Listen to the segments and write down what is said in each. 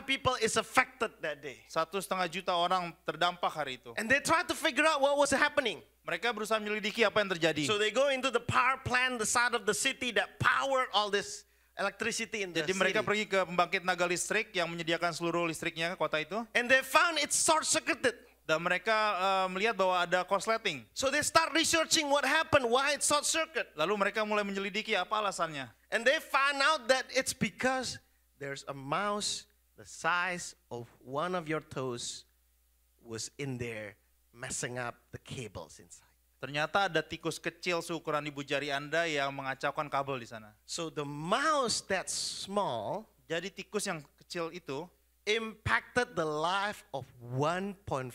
people is affected that day. Satu setengah juta orang terdampak hari itu. And they try to figure out what was happening. Mereka berusaha menyelidiki apa yang terjadi. So they go into the power plant, the side of the city that powered all this electricity in the Jadi mereka city. pergi ke pembangkit naga listrik yang menyediakan seluruh listriknya ke kota itu. And they found it short circuited. Dan mereka uh, melihat bahwa ada korsleting. So they start researching what happened, why it short circuit. Lalu mereka mulai menyelidiki apa alasannya. And they find out that it's because there's a mouse the size of one of your toes was in there messing up the cables inside. Ternyata ada tikus kecil seukuran ibu jari Anda yang mengacaukan kabel di sana. So the mouse that small, jadi tikus yang kecil itu impacted the life of 1.5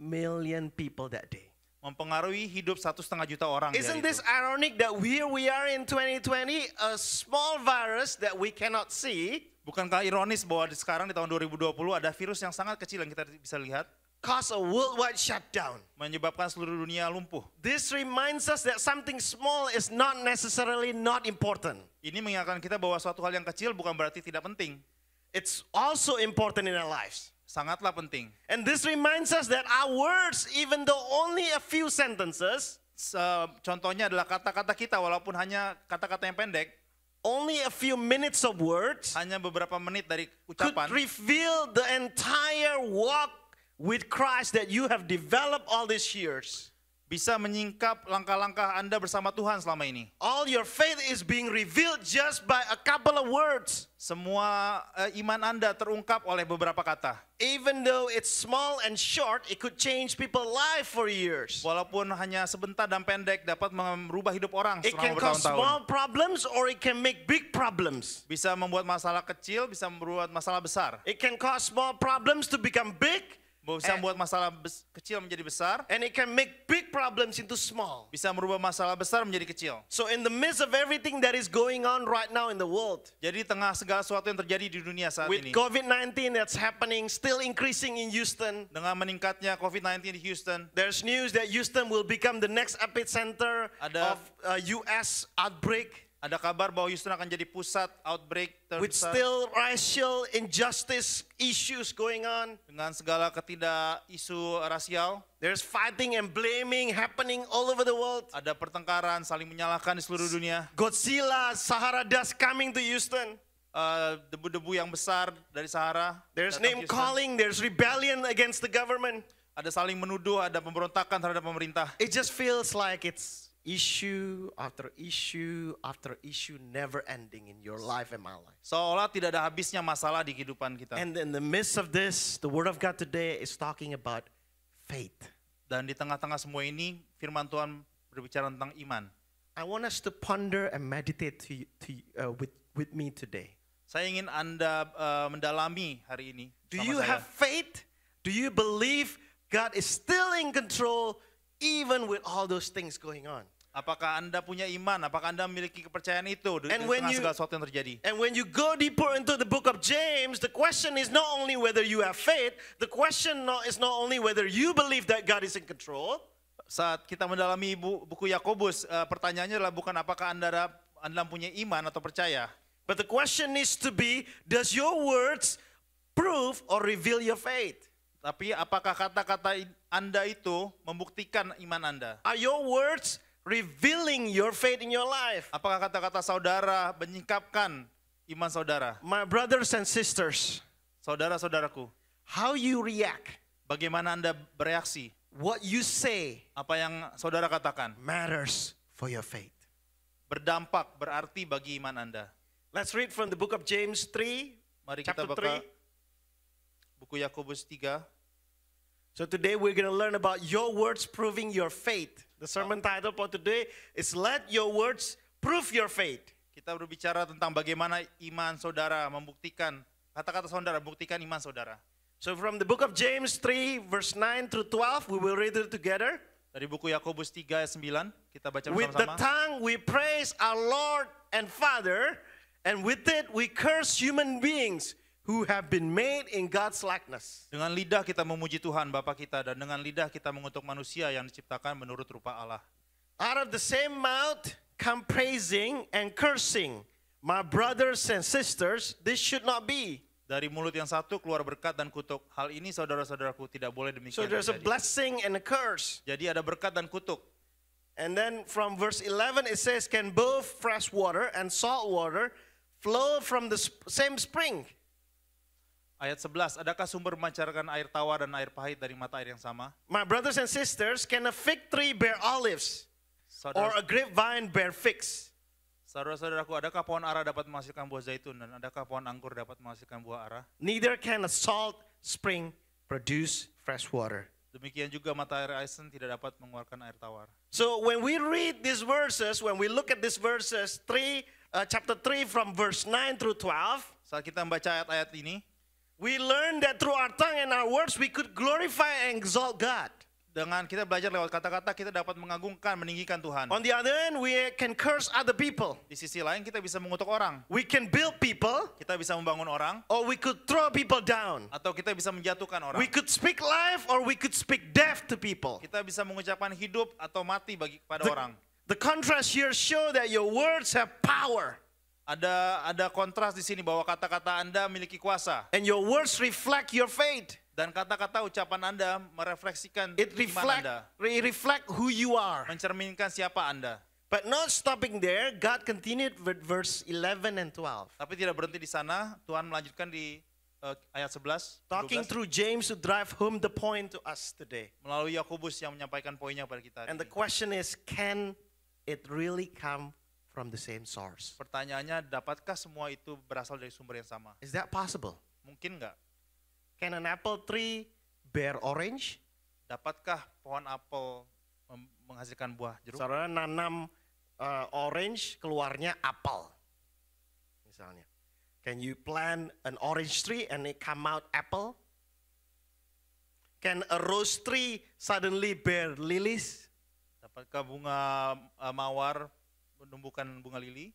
million people that day. Mempengaruhi hidup satu setengah juta orang. Isn't this ironic that here we are in 2020, a small virus that we cannot see Bukankah ironis bahwa di sekarang di tahun 2020 ada virus yang sangat kecil yang kita bisa lihat cause a worldwide shutdown. Menyebabkan seluruh dunia lumpuh. This reminds us that something small is not necessarily not important. Ini mengingatkan kita bahwa suatu hal yang kecil bukan berarti tidak penting. It's also important in our lives. Sangatlah penting. And this reminds us that our words, even though only a few sentences, contohnya adalah kata-kata kita walaupun hanya kata-kata yang pendek, only a few minutes of words hanya beberapa menit dari ucapan could reveal the entire walk with Christ that you have developed all these years bisa menyingkap langkah-langkah Anda bersama Tuhan selama ini. All your faith is being revealed just by a couple of words. Semua uh, iman Anda terungkap oleh beberapa kata. Even though it's small and short, it could change people's life for years. Walaupun hanya sebentar dan pendek dapat merubah hidup orang selama bertahun-tahun. It can cause small problems or it can make big problems. Bisa membuat masalah kecil, bisa membuat masalah besar. It can cause small problems to become big bisa membuat masalah kecil menjadi besar. And it can make big problems into small. Bisa merubah masalah besar menjadi kecil. So in the midst of everything that is going on right now in the world. Jadi tengah segala sesuatu yang terjadi di dunia saat with ini. With COVID-19 that's happening, still increasing in Houston. Dengan meningkatnya COVID-19 di Houston. There's news that Houston will become the next epicenter Ada, of uh, US outbreak. Ada kabar bahwa Houston akan jadi pusat outbreak terbesar. With still racial injustice issues going on. Dengan segala ketidak isu rasial. There's fighting and blaming happening all over the world. Ada pertengkaran saling menyalahkan di seluruh dunia. Godzilla, Sahara dust coming to Houston. debu eh, debu-debu yang besar dari Sahara. There's name Houston. calling, there's rebellion against the government. Ada saling menuduh, ada pemberontakan terhadap pemerintah. It just feels like it's issue after issue after issue never ending in your life and my life. Seolah tidak ada habisnya masalah di kehidupan kita. And in the midst of this, the word of God today is talking about faith. Dan di tengah-tengah semua ini firman Tuhan berbicara tentang iman. I want us to ponder and meditate to, to, uh, with with me today. Saya ingin Anda uh, mendalami hari ini. Do you saya. have faith? Do you believe God is still in control even with all those things going on. Apakah Anda punya iman? Apakah Anda memiliki kepercayaan itu di segala sesuatu yang terjadi? And when you go deeper into the book of James, the question is not only whether you have faith, the question not, is not only whether you believe that God is in control. Saat kita mendalami buku Yakobus, eh, pertanyaannya adalah bukan apakah Anda Anda punya iman atau percaya. But the question needs to be, does your words prove or reveal your faith? Tapi apakah kata-kata anda itu membuktikan iman Anda. Are your words revealing your faith in your life? Apakah kata-kata saudara menyingkapkan iman saudara? My brothers and sisters, saudara-saudaraku, how you react? Bagaimana Anda bereaksi? What you say, apa yang saudara katakan, matters for your faith. Berdampak berarti bagi iman Anda. Let's read from the book of James 3, Mari kita baca 3. buku Yakobus 3 So today we're going to learn about your words proving your faith. The sermon title for today is Let Your Words Prove Your Faith. Kita berbicara tentang bagaimana iman saudara membuktikan kata-kata saudara membuktikan iman saudara. So from the book of James 3 verse 9 through 12 we will read it together. Dari buku Yakobus 3 ayat 9 kita baca bersama-sama. With the tongue we praise our Lord and Father and with it we curse human beings who have been made in God's likeness. Dengan lidah kita memuji Tuhan Bapa kita dan dengan lidah kita mengutuk manusia yang diciptakan menurut rupa Allah. Out of the same mouth come praising and cursing. My brothers and sisters, this should not be. Dari mulut yang satu keluar berkat dan kutuk. Hal ini saudara-saudaraku tidak boleh demikian. So there's terjadi. a blessing and a curse. Jadi ada berkat dan kutuk. And then from verse 11 it says can both fresh water and salt water flow from the same spring. Ayat 11, adakah sumber memancarkan air tawar dan air pahit dari mata air yang sama? My brothers and sisters, can a fig tree bear olives? Saudara, or a grapevine bear figs? Saudara-saudaraku, adakah pohon ara dapat menghasilkan buah zaitun dan adakah pohon anggur dapat menghasilkan buah ara? Neither can a salt spring produce fresh water. Demikian juga mata air Aisen tidak dapat mengeluarkan air tawar. So when we read these verses, when we look at these verses three, uh, chapter 3 from verse 9 through 12, saat kita membaca ayat-ayat ini, We learn that through our tongue and our words we could glorify and exalt God. Dengan kita belajar lewat kata-kata kita dapat mengagungkan, meninggikan Tuhan. On the other hand, we can curse other people. Di sisi lain kita bisa mengutuk orang. We can build people. Kita bisa membangun orang. Or we could throw people down. Atau kita bisa menjatuhkan orang. We could speak life or we could speak death to people. Kita bisa mengucapkan hidup atau mati bagi pada the, orang. The contrast here show that your words have power. Ada ada kontras di sini bahwa kata-kata Anda memiliki kuasa. And your words reflect your faith. Dan kata-kata ucapan Anda merefleksikan It reflect, Anda. It reflect who you are. Mencerminkan siapa Anda. But not stopping there, God continued with verse 11 and 12. Tapi tidak berhenti di sana, Tuhan melanjutkan di uh, ayat 11. Talking 12. through James to drive home the point to us today. Melalui Yakobus yang menyampaikan poinnya pada kita. And ini. the question is, can it really come from the same source? Pertanyaannya, dapatkah semua itu berasal dari sumber yang sama? Is that possible? Mungkin nggak? Can an apple tree bear orange? Dapatkah pohon apel menghasilkan buah jeruk? Saudara nanam uh, orange, keluarnya apel. Misalnya. Can you plant an orange tree and it come out apple? Can a rose tree suddenly bear lilies? Dapatkah bunga uh, mawar menumbuhkan bunga lili?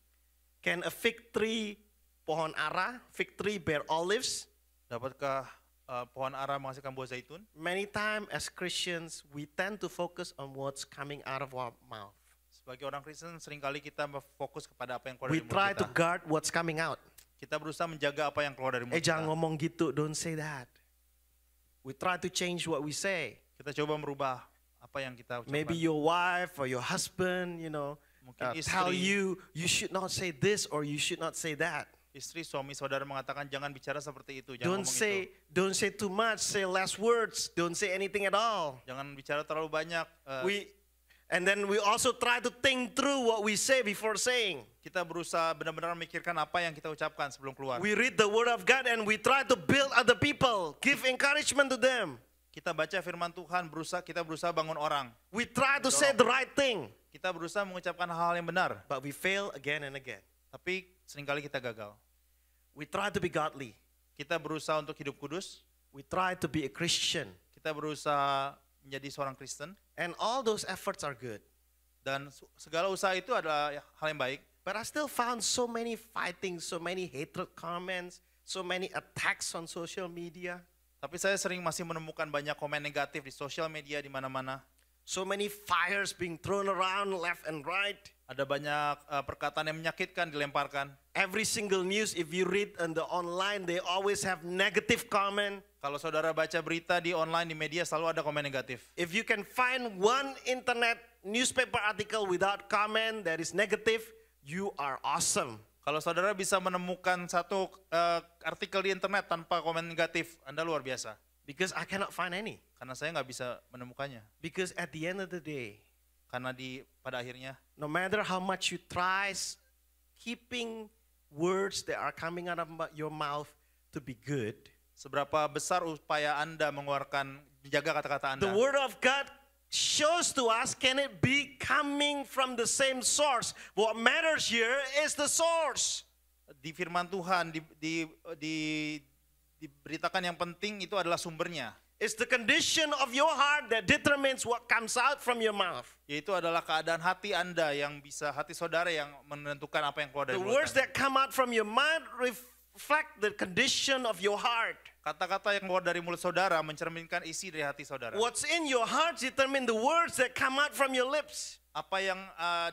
Can a fig tree pohon ara, fig tree bear olives? Dapatkah uh, pohon ara menghasilkan buah zaitun? Many time as Christians we tend to focus on what's coming out of our mouth. Sebagai orang Kristen seringkali kita fokus kepada apa yang keluar we dari mulut kita. We try to guard what's coming out. Kita berusaha menjaga apa yang keluar dari mulut eh, kita. Eh jangan ngomong gitu, don't say that. We try to change what we say. Kita coba merubah apa yang kita ucapkan. Maybe your wife or your husband, you know, uh, istri, tell you you should not say this or you should not say that. Istri suami saudara mengatakan jangan bicara seperti itu, jangan don't say, itu. Don't say too much, say less words, don't say anything at all. Jangan bicara terlalu banyak. Uh, we And then we also try to think through what we say before saying. Kita berusaha benar-benar memikirkan apa yang kita ucapkan sebelum keluar. We read the word of God and we try to build other people, give encouragement to them. Kita baca firman Tuhan, berusaha kita berusaha bangun orang. We try to Dorong. say the right thing. Kita berusaha mengucapkan hal-hal yang benar. But we fail again and again. Tapi seringkali kita gagal. We try to be godly. Kita berusaha untuk hidup kudus. We try to be a Christian. Kita berusaha menjadi seorang Kristen. And all those efforts are good. Dan segala usaha itu adalah hal yang baik. But I still found so many fighting, so many hatred comments, so many attacks on social media. Tapi saya sering masih menemukan banyak komen negatif di social media di mana-mana. So many fires being thrown around left and right. Ada banyak eh, perkataan yang menyakitkan dilemparkan. Every single news if you read on the online they always have negative comment. Kalau saudara baca berita di online di media selalu ada komen negatif. If you can find one internet newspaper article without comment that is negative, you are awesome. Kalau saudara bisa menemukan satu eh, artikel di internet tanpa komen negatif, Anda luar biasa. Because I cannot find any. Karena saya nggak bisa menemukannya. Because at the end of the day, karena di pada akhirnya, no matter how much you try keeping words that are coming out of your mouth to be good, seberapa besar upaya Anda mengeluarkan menjaga kata-kata Anda. The word of God shows to us can it be coming from the same source. What matters here is the source. Di firman Tuhan di di, di diberitakan yang penting itu adalah sumbernya. It's the condition of your heart that determines what comes out from your mouth. Yaitu adalah keadaan hati Anda yang bisa hati saudara yang menentukan apa yang keluar dari mulut. The words that come out from your mouth reflect the condition of your heart. Kata-kata yang keluar dari mulut saudara mencerminkan isi dari hati saudara. What's in your heart determine the words that come out from your lips. Apa yang ah,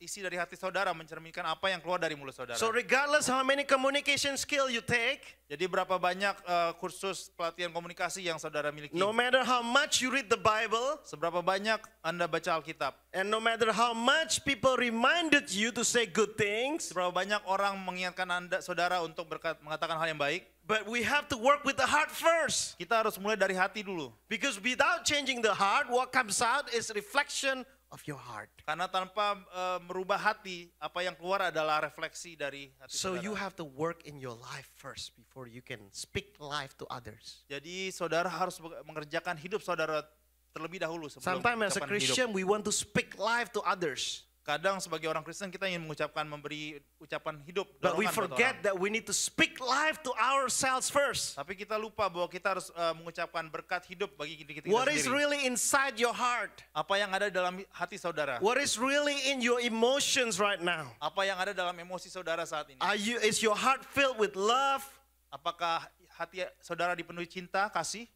isi dari hati saudara mencerminkan apa yang keluar dari mulut saudara. So regardless how many communication skill you take, jadi berapa banyak uh, kursus pelatihan komunikasi yang saudara miliki. No matter how much you read the Bible, seberapa banyak Anda baca Alkitab. And no matter how much people reminded you to say good things, seberapa banyak orang mengingatkan Anda saudara untuk berkat, mengatakan hal yang baik. But we have to work with the heart first. Kita harus mulai dari hati dulu. Because without changing the heart, what comes out is reflection of your heart. Karena tanpa eh, merubah hati, apa yang keluar adalah refleksi dari hati So you have to work in your life first before you can speak life to others. Jadi saudara harus mengerjakan hidup saudara terlebih dahulu sebelum Sometimes as a Christian we want to speak life to others. Kadang sebagai orang Kristen kita ingin mengucapkan memberi ucapan hidup. But we forget that we need to speak life to ourselves first. Tapi kita lupa bahwa kita harus uh, mengucapkan berkat hidup bagi diri kita What sendiri. What is really inside your heart? Apa yang ada dalam hati saudara? What is really in your emotions right now? Apa yang ada dalam emosi saudara saat ini? Are you is your heart filled with love? Apakah hati saudara dipenuhi cinta, kasih?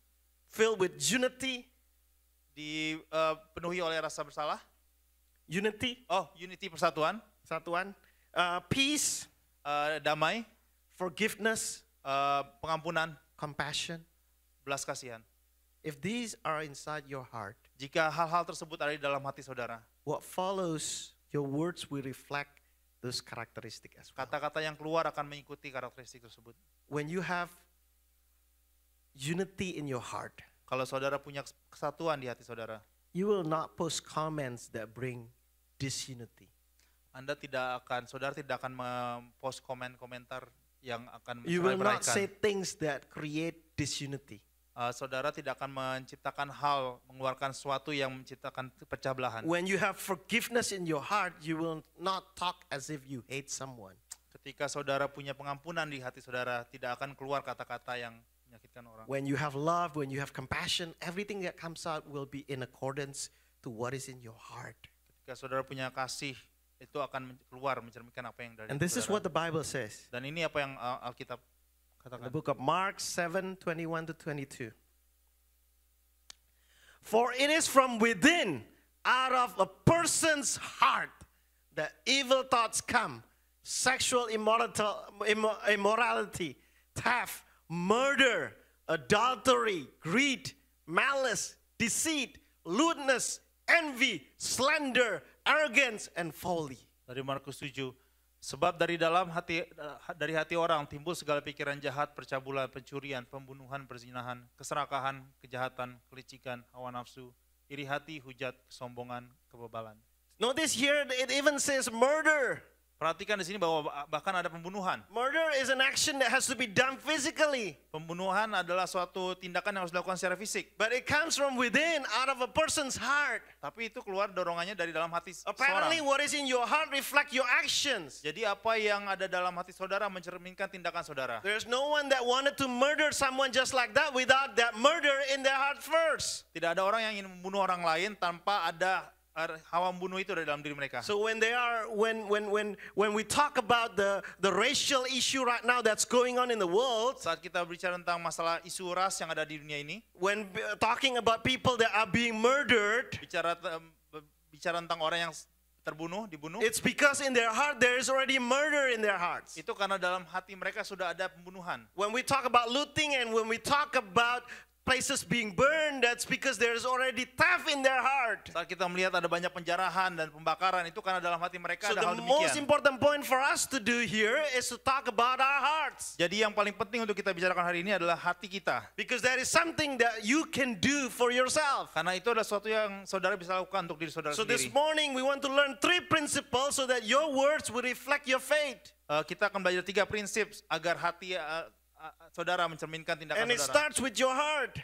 Filled with unity? Dipenuhi e, oleh rasa bersalah? Unity. Oh, unity persatuan. Persatuan. Uh, peace. Uh, damai. Forgiveness. Uh, pengampunan. Compassion. Belas kasihan. If these are inside your heart, jika hal-hal tersebut ada di dalam hati saudara, what follows your words will reflect those characteristics. well. Kata-kata yang keluar akan mengikuti karakteristik tersebut. When you have unity in your heart, kalau saudara punya kesatuan di hati saudara, you will not post comments that bring disunity. Anda tidak akan, saudara tidak akan post komen-komentar yang akan You will not say things that create disunity. Uh, saudara tidak akan menciptakan hal, mengeluarkan sesuatu yang menciptakan pecah belahan. When you have forgiveness in your heart, you will not talk as if you hate someone. Ketika saudara punya pengampunan di hati saudara, tidak akan keluar kata-kata yang orang. When you have love, when you have compassion, everything that comes out will be in accordance to what is in your heart. Ketika saudara punya kasih, itu akan keluar mencerminkan apa yang dari And this saudara. is what the Bible says. Dan ini apa yang Al uh, Alkitab katakan. In the book of Mark 7:21 to 22. For it is from within, out of a person's heart, that evil thoughts come, sexual immorality, immorality theft, murder, adultery, greed, malice, deceit, lewdness, envy, slander, arrogance, and folly. Dari Markus 7, sebab dari dalam hati dari hati orang timbul segala pikiran jahat, percabulan, pencurian, pembunuhan, perzinahan, keserakahan, kejahatan, kelicikan, hawa nafsu, iri hati, hujat, kesombongan, kebebalan. Notice here it even says murder. Perhatikan di sini bahwa bahkan ada pembunuhan. Murder is an action that has to be done physically. Pembunuhan adalah suatu tindakan yang harus dilakukan secara fisik. But it comes from within, out of a person's heart. Tapi itu keluar dorongannya dari dalam hati seseorang. Apparently what is in your heart reflect your actions. Jadi apa yang ada dalam hati saudara mencerminkan tindakan saudara. There's no one that wanted to murder someone just like that without that murder in their heart first. Tidak ada orang yang ingin membunuh orang lain tanpa ada hawa membunuh itu dari dalam diri mereka. So when they are when when when when we talk about the the racial issue right now that's going on in the world, saat kita bicara tentang masalah isu ras yang ada di dunia ini, when uh, talking about people that are being murdered, bicara bicara tentang orang yang terbunuh, dibunuh. It's because in their heart there is already murder in their hearts. Itu karena dalam hati mereka sudah ada pembunuhan. When we talk about looting and when we talk about places being burned, that's because there is already theft in their heart. Saat kita melihat ada banyak penjarahan dan pembakaran itu karena dalam hati mereka so ada hal demikian. So the most important point for us to do here is to talk about our hearts. Jadi yang paling penting untuk kita bicarakan hari ini adalah hati kita. Because there is something that you can do for yourself. Karena itu adalah sesuatu yang saudara bisa lakukan untuk diri saudara so sendiri. So this morning we want to learn three principles so that your words will reflect your faith. Uh, kita akan belajar tiga prinsip agar hati uh, saudara mencerminkan tindakan And saudara. And it starts with your heart.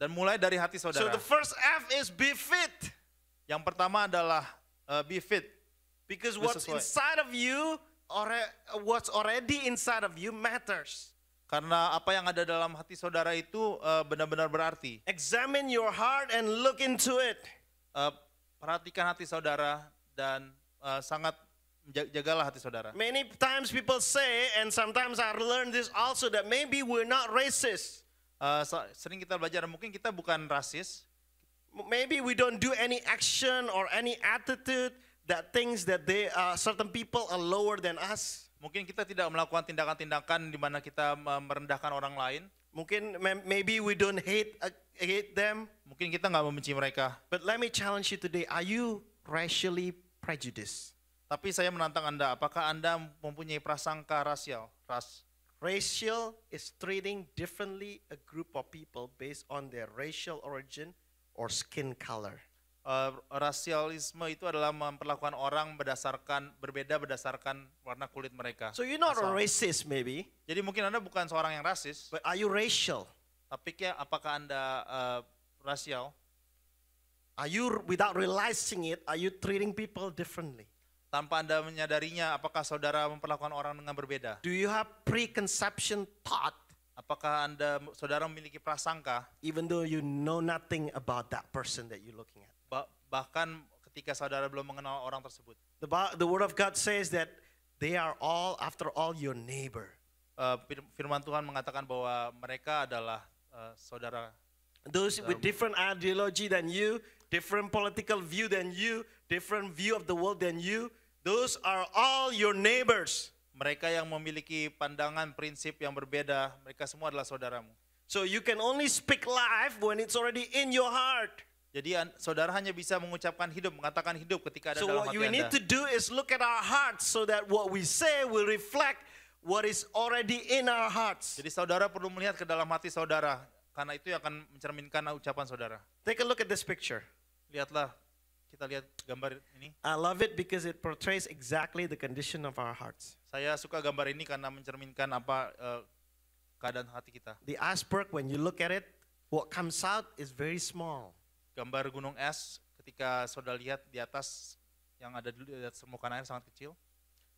Dan mulai dari hati saudara. So the first F is be fit. Yang pertama adalah uh, be fit. Because what's sesuai. inside of you or what's already inside of you matters. Karena apa yang ada dalam hati saudara itu eh, benar-benar uh, berarti. Examine your heart and look into it. Uh, perhatikan hati saudara dan uh, sangat jagalah hati saudara. Many times people say and sometimes I learn this also that maybe we're not racist. Uh, sering kita belajar mungkin kita bukan rasis. Maybe we don't do any action or any attitude that thinks that they uh, certain people are lower than us. Mungkin kita tidak melakukan tindakan-tindakan di mana kita merendahkan orang lain. Mungkin maybe we don't hate uh, hate them. Mungkin kita nggak membenci mereka. But let me challenge you today. Are you racially prejudiced? Tapi saya menantang Anda, apakah Anda mempunyai prasangka rasial? Ras Racial is treating differently a group of people based on their racial origin or skin color. Uh, rasialisme itu adalah memperlakukan orang berdasarkan berbeda berdasarkan warna kulit mereka. So you're not a racist maybe. Jadi mungkin Anda bukan seorang yang rasis. But are you racial? Tapi ya apakah Anda uh, rasial? Are you without realizing it, are you treating people differently? tanpa Anda menyadarinya apakah saudara memperlakukan orang dengan berbeda? Do you have preconception thought Apakah Anda saudara memiliki prasangka even though you know nothing about that person that you're looking at? Bah, bahkan ketika saudara belum mengenal orang tersebut. The the word of God says that they are all after all your neighbor. Uh, firman Tuhan mengatakan bahwa mereka adalah uh, saudara those saudara. with different ideology than you, different political view than you, different view of the world than you, Those are all your neighbors. Mereka yang memiliki pandangan prinsip yang berbeda, mereka semua adalah saudaramu. So you can only speak life when it's already in your heart. Jadi saudara hanya bisa mengucapkan hidup, mengatakan hidup ketika ada so dalam hati Anda. So what you need to do is look at our hearts so that what we say will reflect what is already in our hearts. Jadi saudara perlu melihat ke dalam hati saudara karena itu akan mencerminkan ucapan saudara. Take a look at this picture. Lihatlah kita lihat gambar ini. I love it because it portrays exactly the condition of our hearts. Saya suka gambar ini karena mencerminkan apa uh, keadaan hati kita. The iceberg when you look at it, what comes out is very small. Gambar gunung es ketika saudara lihat di atas yang ada di atas permukaan air sangat kecil.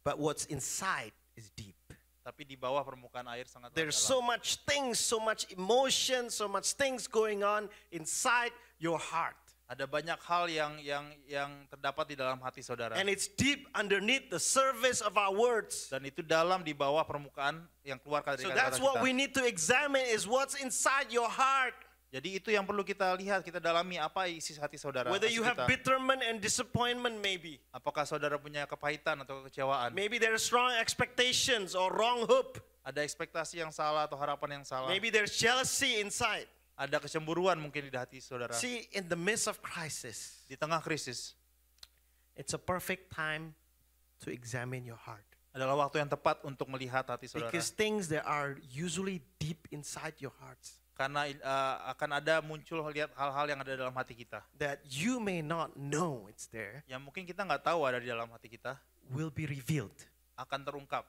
But what's inside is deep. Tapi di bawah permukaan air sangat There's so much things, so much emotion, so much things going on inside your heart. Ada banyak hal yang yang yang terdapat di dalam hati saudara. And it's deep underneath the surface of our words. Dan itu dalam di bawah permukaan yang keluar dari kata-kata kita. So that's what we need to examine is what's inside your heart. Jadi itu yang perlu kita lihat, kita dalami apa isi hati saudara. Whether you have bitterment and disappointment maybe. Apakah saudara punya kepahitan atau kekecewaan? Maybe there are strong expectations or wrong hope. Ada ekspektasi yang salah atau harapan yang salah. Maybe there's jealousy inside. Ada kecemburuan mungkin di hati saudara. See, in the midst of crisis, di tengah krisis, it's a perfect time to examine your heart. Adalah waktu yang tepat untuk melihat hati saudara. Because things that are usually deep inside your hearts. Karena uh, akan ada muncul lihat hal-hal yang ada dalam hati kita. That you may not know it's there. Yang mungkin kita nggak tahu ada di dalam hati kita. Will be revealed. Akan terungkap.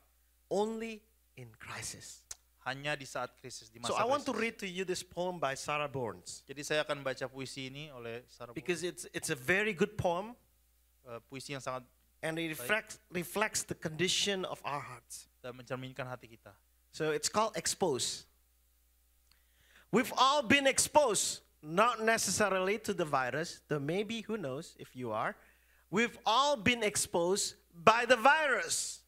Only in crisis. hanya di saat krisis di masa So I want to read to you this poem by Sarah Burns Jadi saya akan baca puisi ini oleh Sarah Burns. because it's it's a very good poem eh, puisi yang sangat and it reflects reflects the condition of our hearts. dan mencerminkan hati kita. So it's called expose. We've all been exposed, not necessarily to the virus, though maybe who knows if you are. We've all been exposed by the virus.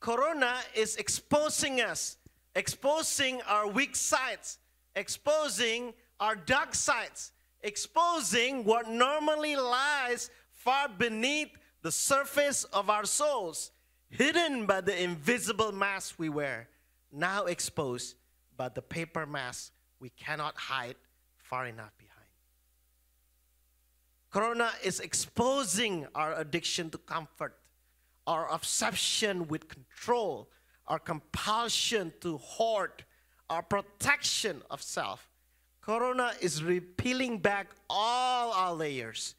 Corona is exposing us, exposing our weak sides, exposing our dark sides, exposing what normally lies far beneath the surface of our souls, hidden by the invisible mask we wear, now exposed by the paper mask we cannot hide far enough behind. Corona is exposing our addiction to comfort, our obsession with control, our compulsion to hoard, our protection of self. Corona is repealing back all our layers,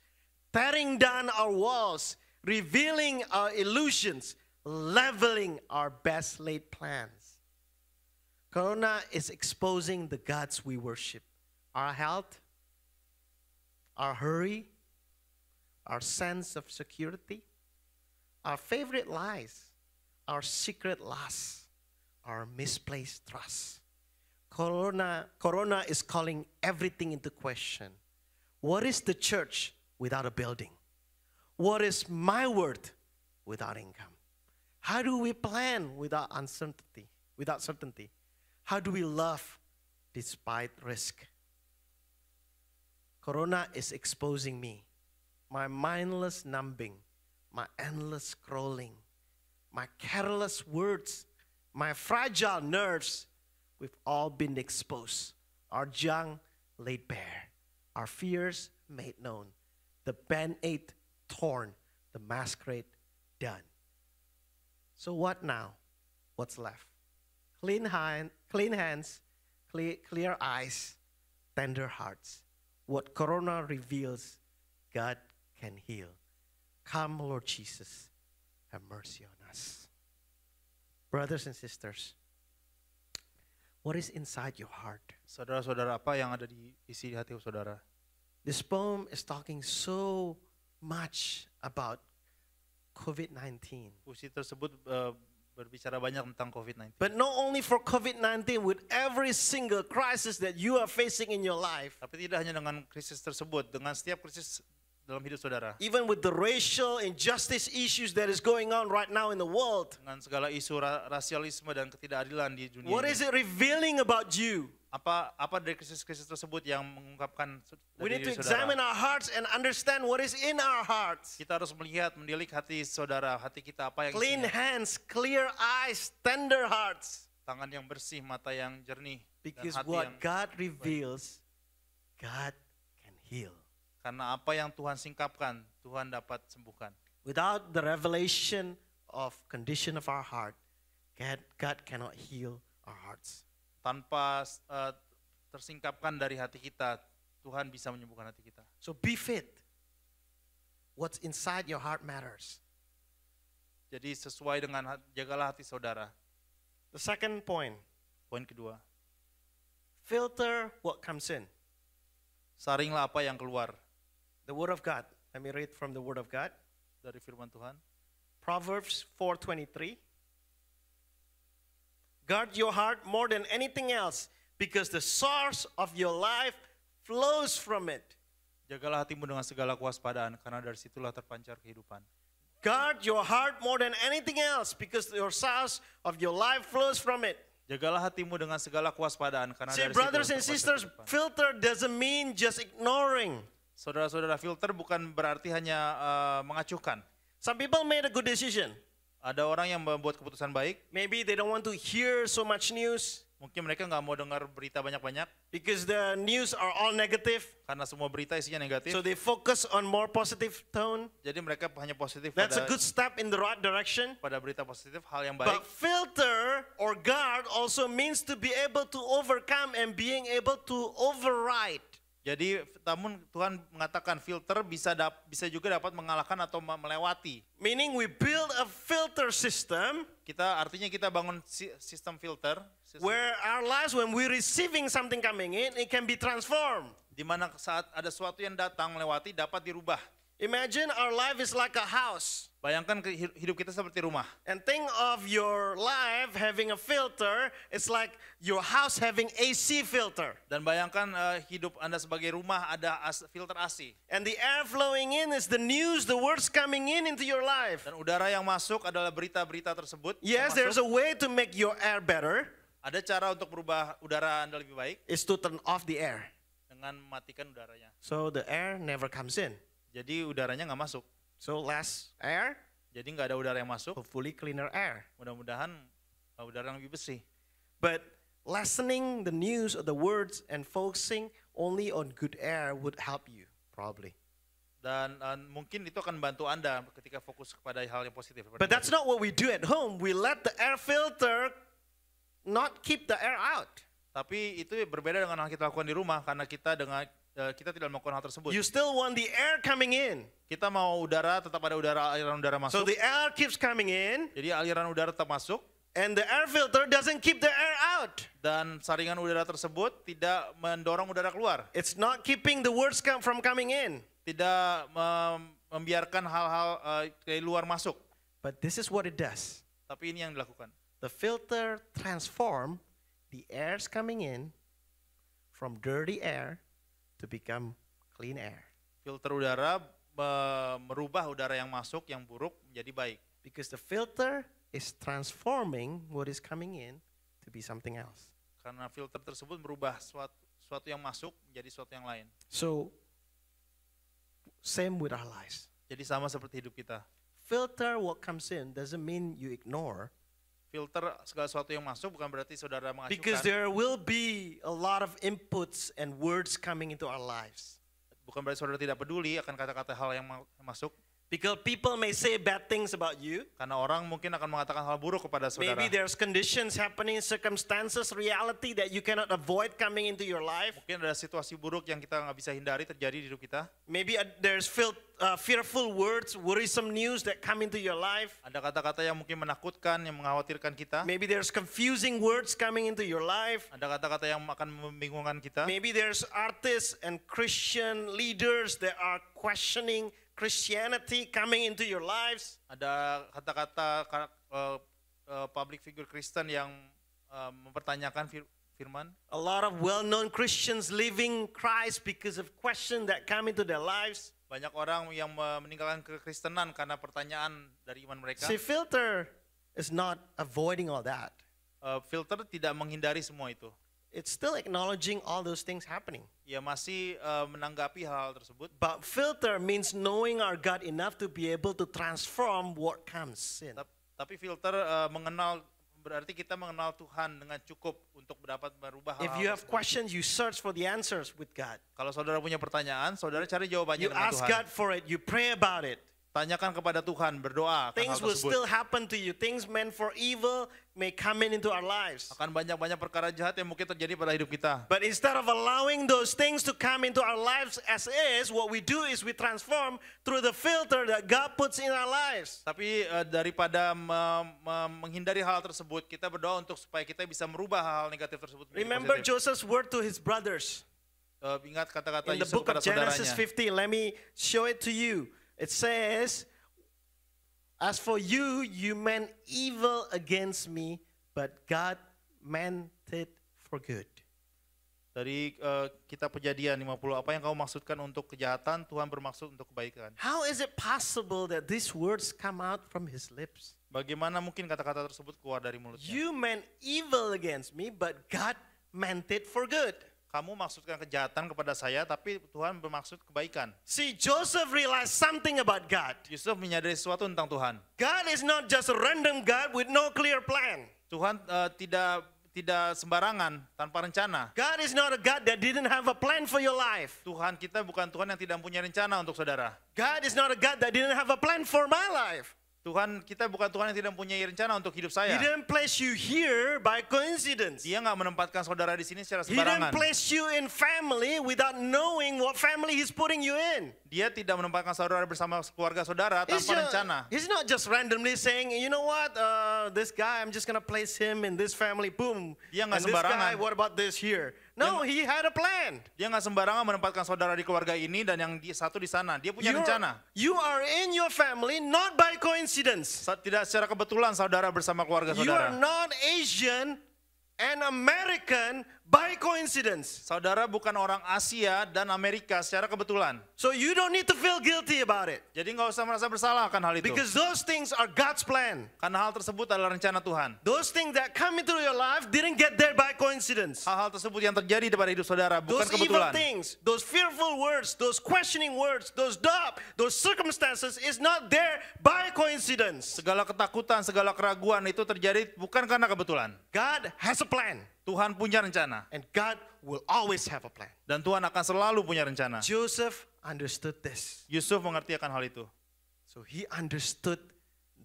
tearing down our walls, revealing our illusions, leveling our best laid plans. Corona is exposing the gods we worship our health, our hurry, our sense of security, our favorite lies, our secret lusts, our misplaced trust. Corona, corona is calling everything into question. What is the church without a building? What is my word without income? How do we plan without uncertainty? Without certainty? How do we love despite risk? Corona is exposing me, my mindless numbing my endless scrolling, my careless words, my fragile nerves, we've all been exposed. Our junk laid bare, our fears made known, the band aid torn, the masquerade done. So, what now? What's left? Clean, hand, clean hands, clear, clear eyes, tender hearts. What Corona reveals, God can heal. Come, Lord Jesus, have mercy on us. Brothers and sisters, what is inside your heart? Saudara-saudara, apa yang ada di isi hati saudara? This poem is talking so much about COVID-19. Puisi tersebut eh, berbicara banyak tentang COVID-19. But not only for COVID-19, with every single crisis that you are facing in your life. Tapi tidak hanya dengan krisis tersebut, dengan setiap krisis dalam hidup saudara. Even with the racial injustice issues that is going on right now in the world. Dengan segala isu ra rasialisme dan ketidakadilan di dunia. What ini. is it revealing about you? Apa apa dari krisis-krisis tersebut yang mengungkapkan We need to examine our hearts and understand what is in our hearts. Kita harus melihat, mendilik hati saudara, hati kita apa yang Clean isinya. hands, clear eyes, tender hearts. Tangan yang bersih, mata yang jernih. Because what God reveals, God can heal. Karena apa yang Tuhan singkapkan, Tuhan dapat sembuhkan. Without the revelation of condition of our heart, God, God cannot heal our hearts. Tanpa uh, tersingkapkan dari hati kita, Tuhan bisa menyembuhkan hati kita. So be fit. What's inside your heart matters. Jadi sesuai dengan jagalah hati saudara. The second point. Poin kedua. Filter what comes in. Saringlah apa yang keluar. The word of God. Let me read from the word of God. Dari firman Tuhan. Proverbs 4:23. Guard your heart more than anything else because the source of your life flows from it. Jagalah hatimu dengan segala kewaspadaan karena dari situlah terpancar kehidupan. Guard your heart more than anything else because your source of your life flows from it. Jagalah hatimu dengan segala kewaspadaan karena See, dari brothers and sisters, filter doesn't mean just ignoring. Saudara-saudara filter bukan berarti hanya uh, mengacuhkan. Some people made a good decision. Ada orang yang membuat keputusan baik. Maybe they don't want to hear so much news. Mungkin mereka nggak mau dengar berita banyak-banyak. Because the news are all negative. Karena semua berita isinya negatif. So they focus on more positive tone. Jadi mereka hanya positif. That's pada, a good step in the right direction. Pada berita positif, hal yang baik. But filter or guard also means to be able to overcome and being able to override. Jadi namun Tuhan mengatakan filter bisa dap, bisa juga dapat mengalahkan atau melewati. Meaning we build a filter system. Kita artinya kita bangun sistem filter. System. Where our lives when we receiving something coming in, it can be transformed. Di mana saat ada sesuatu yang datang melewati dapat dirubah. Imagine our life is like a house. Bayangkan hidup kita seperti rumah. And think of your life having a filter. It's like your house having AC filter. Dan bayangkan uh, hidup Anda sebagai rumah ada as, filter AC. And the air flowing in is the news, the words coming in into your life. Dan udara yang masuk adalah berita-berita tersebut. Yes, there's a way to make your air better. Ada cara untuk berubah udara Anda lebih baik. Is to turn off the air. Dengan matikan udaranya. So the air never comes in. Jadi udaranya nggak masuk. So less air. Jadi nggak ada udara yang masuk. Hopefully cleaner air. Mudah-mudahan uh, udara yang lebih bersih. But lessening the news or the words and focusing only on good air would help you probably. Dan uh, mungkin itu akan bantu Anda ketika fokus kepada hal yang positif. But that's not what we do at home. We let the air filter not keep the air out. Tapi itu berbeda dengan yang kita lakukan di rumah karena kita dengan Eh, kita tidak melakukan hal tersebut. You still want the air coming in. Kita mau udara tetap ada udara aliran udara masuk. So the air keeps coming in. Jadi aliran udara tetap masuk. And the air filter doesn't keep the air out. Dan saringan udara tersebut tidak mendorong udara keluar. It's not keeping the words come from coming in. Tidak membiarkan hal-hal eh, dari luar masuk. But this is what it does. Tapi ini yang dilakukan. The filter transform the airs coming in from dirty air to become clean air. Filter udara merubah udara yang masuk yang buruk menjadi baik. Because the filter is transforming what is coming in to be something else. Karena filter tersebut merubah suatu, suatu yang masuk menjadi suatu yang lain. So same with our lives. Jadi sama seperti hidup kita. Filter what comes in doesn't mean you ignore filter segala sesuatu yang masuk bukan berarti saudara mengacukan. Because there will be a lot of inputs and words coming into our lives. Bukan berarti saudara tidak peduli akan kata-kata hal yang masuk. Because people may say bad things about you. Karena orang mungkin akan mengatakan hal buruk kepada saudara. Maybe there's conditions happening, circumstances, reality that you cannot avoid coming into your life. Mungkin ada situasi buruk yang kita nggak bisa hindari terjadi di hidup kita. Maybe there's filled, uh, fearful words, worrisome news that come into your life. Ada kata-kata yang mungkin menakutkan, yang mengkhawatirkan kita. Maybe there's confusing words coming into your life. Ada kata-kata yang akan membingungkan kita. Maybe there's artists and Christian leaders that are questioning Christianity coming into your lives. Ada kata-kata uh, uh, public figure Kristen yang uh, mempertanyakan fir firman. A lot of well-known Christians leaving Christ because of question that come into their lives. Banyak orang yang meninggalkan kekristenan karena pertanyaan dari iman mereka. See, filter is not avoiding all that. Uh, filter tidak menghindari semua itu. It's still acknowledging all those things happening ya masih uh, menanggapi hal, hal tersebut. But filter means knowing our God enough to be able to transform what comes in. Tapi filter uh, mengenal berarti kita mengenal Tuhan dengan cukup untuk dapat berubah. Hal If you have questions, you search for the answers with God. Kalau saudara punya pertanyaan, saudara cari jawabannya you dengan Tuhan. You ask God for it, you pray about it. Tanyakan kepada Tuhan, berdoa. Things will still happen to you. Things meant for evil may come in into our lives. Akan banyak-banyak perkara jahat yang mungkin terjadi pada hidup kita. But instead of allowing those things to come into our lives as is, what we do is we transform through the filter that God puts in our lives. Tapi uh, daripada me- me- menghindari hal tersebut, kita berdoa untuk supaya kita bisa merubah hal-hal negatif tersebut. Remember positif. Joseph's word to his brothers. Uh, ingat kata-kata Yusuf In the book of Genesis 50, let me show it to you. It says, As for you, you meant evil against me, but God meant it for good. Dari uh, eh, kita Kejadian 50, apa yang kamu maksudkan untuk kejahatan, Tuhan bermaksud untuk kebaikan. How is it possible that these words come out from his lips? Bagaimana mungkin kata-kata tersebut keluar dari mulutnya? You meant evil against me, but God meant it for good kamu maksudkan kejahatan kepada saya, tapi Tuhan bermaksud kebaikan. See, Joseph realized something about God. Yusuf menyadari sesuatu tentang Tuhan. God is not just a random God with no clear plan. Tuhan uh, tidak tidak sembarangan tanpa rencana. God is not a God that didn't have a plan for your life. Tuhan kita bukan Tuhan yang tidak punya rencana untuk saudara. God is not a God that didn't have a plan for my life. Tuhan kita bukan Tuhan yang tidak mempunyai rencana untuk hidup saya. He didn't place you here by coincidence. Dia nggak menempatkan saudara di sini secara sembarangan. He didn't place you in family without knowing what family he's putting you in. Dia tidak menempatkan saudara bersama keluarga saudara tanpa he's rencana. He's not just randomly saying, you know what, uh, this guy I'm just gonna place him in this family, boom. Dia nggak sembarangan. This guy, what about this here? No, he had a plan. Dia nggak sembarangan menempatkan saudara di keluarga ini dan yang di, satu di sana. Dia punya You're, rencana. You are in your family not by coincidence. Tidak secara kebetulan saudara bersama keluarga saudara. You are not Asian and American By coincidence. Saudara bukan orang Asia dan Amerika secara kebetulan. So you don't need to feel guilty about it. Jadi nggak usah merasa bersalah akan hal itu. Because those things are God's plan. Karena hal tersebut adalah rencana Tuhan. Those things that come into your life didn't get there by coincidence. Hal-hal tersebut yang terjadi pada hidup saudara bukan those kebetulan. Those evil things, those fearful words, those questioning words, those doubt, those circumstances is not there by coincidence. Segala ketakutan, segala keraguan itu terjadi bukan karena kebetulan. God has a plan. Tuhan punya rencana. And God will always have a plan. Dan Tuhan akan selalu punya rencana. Joseph understood this. Yusuf mengerti akan hal itu. So he understood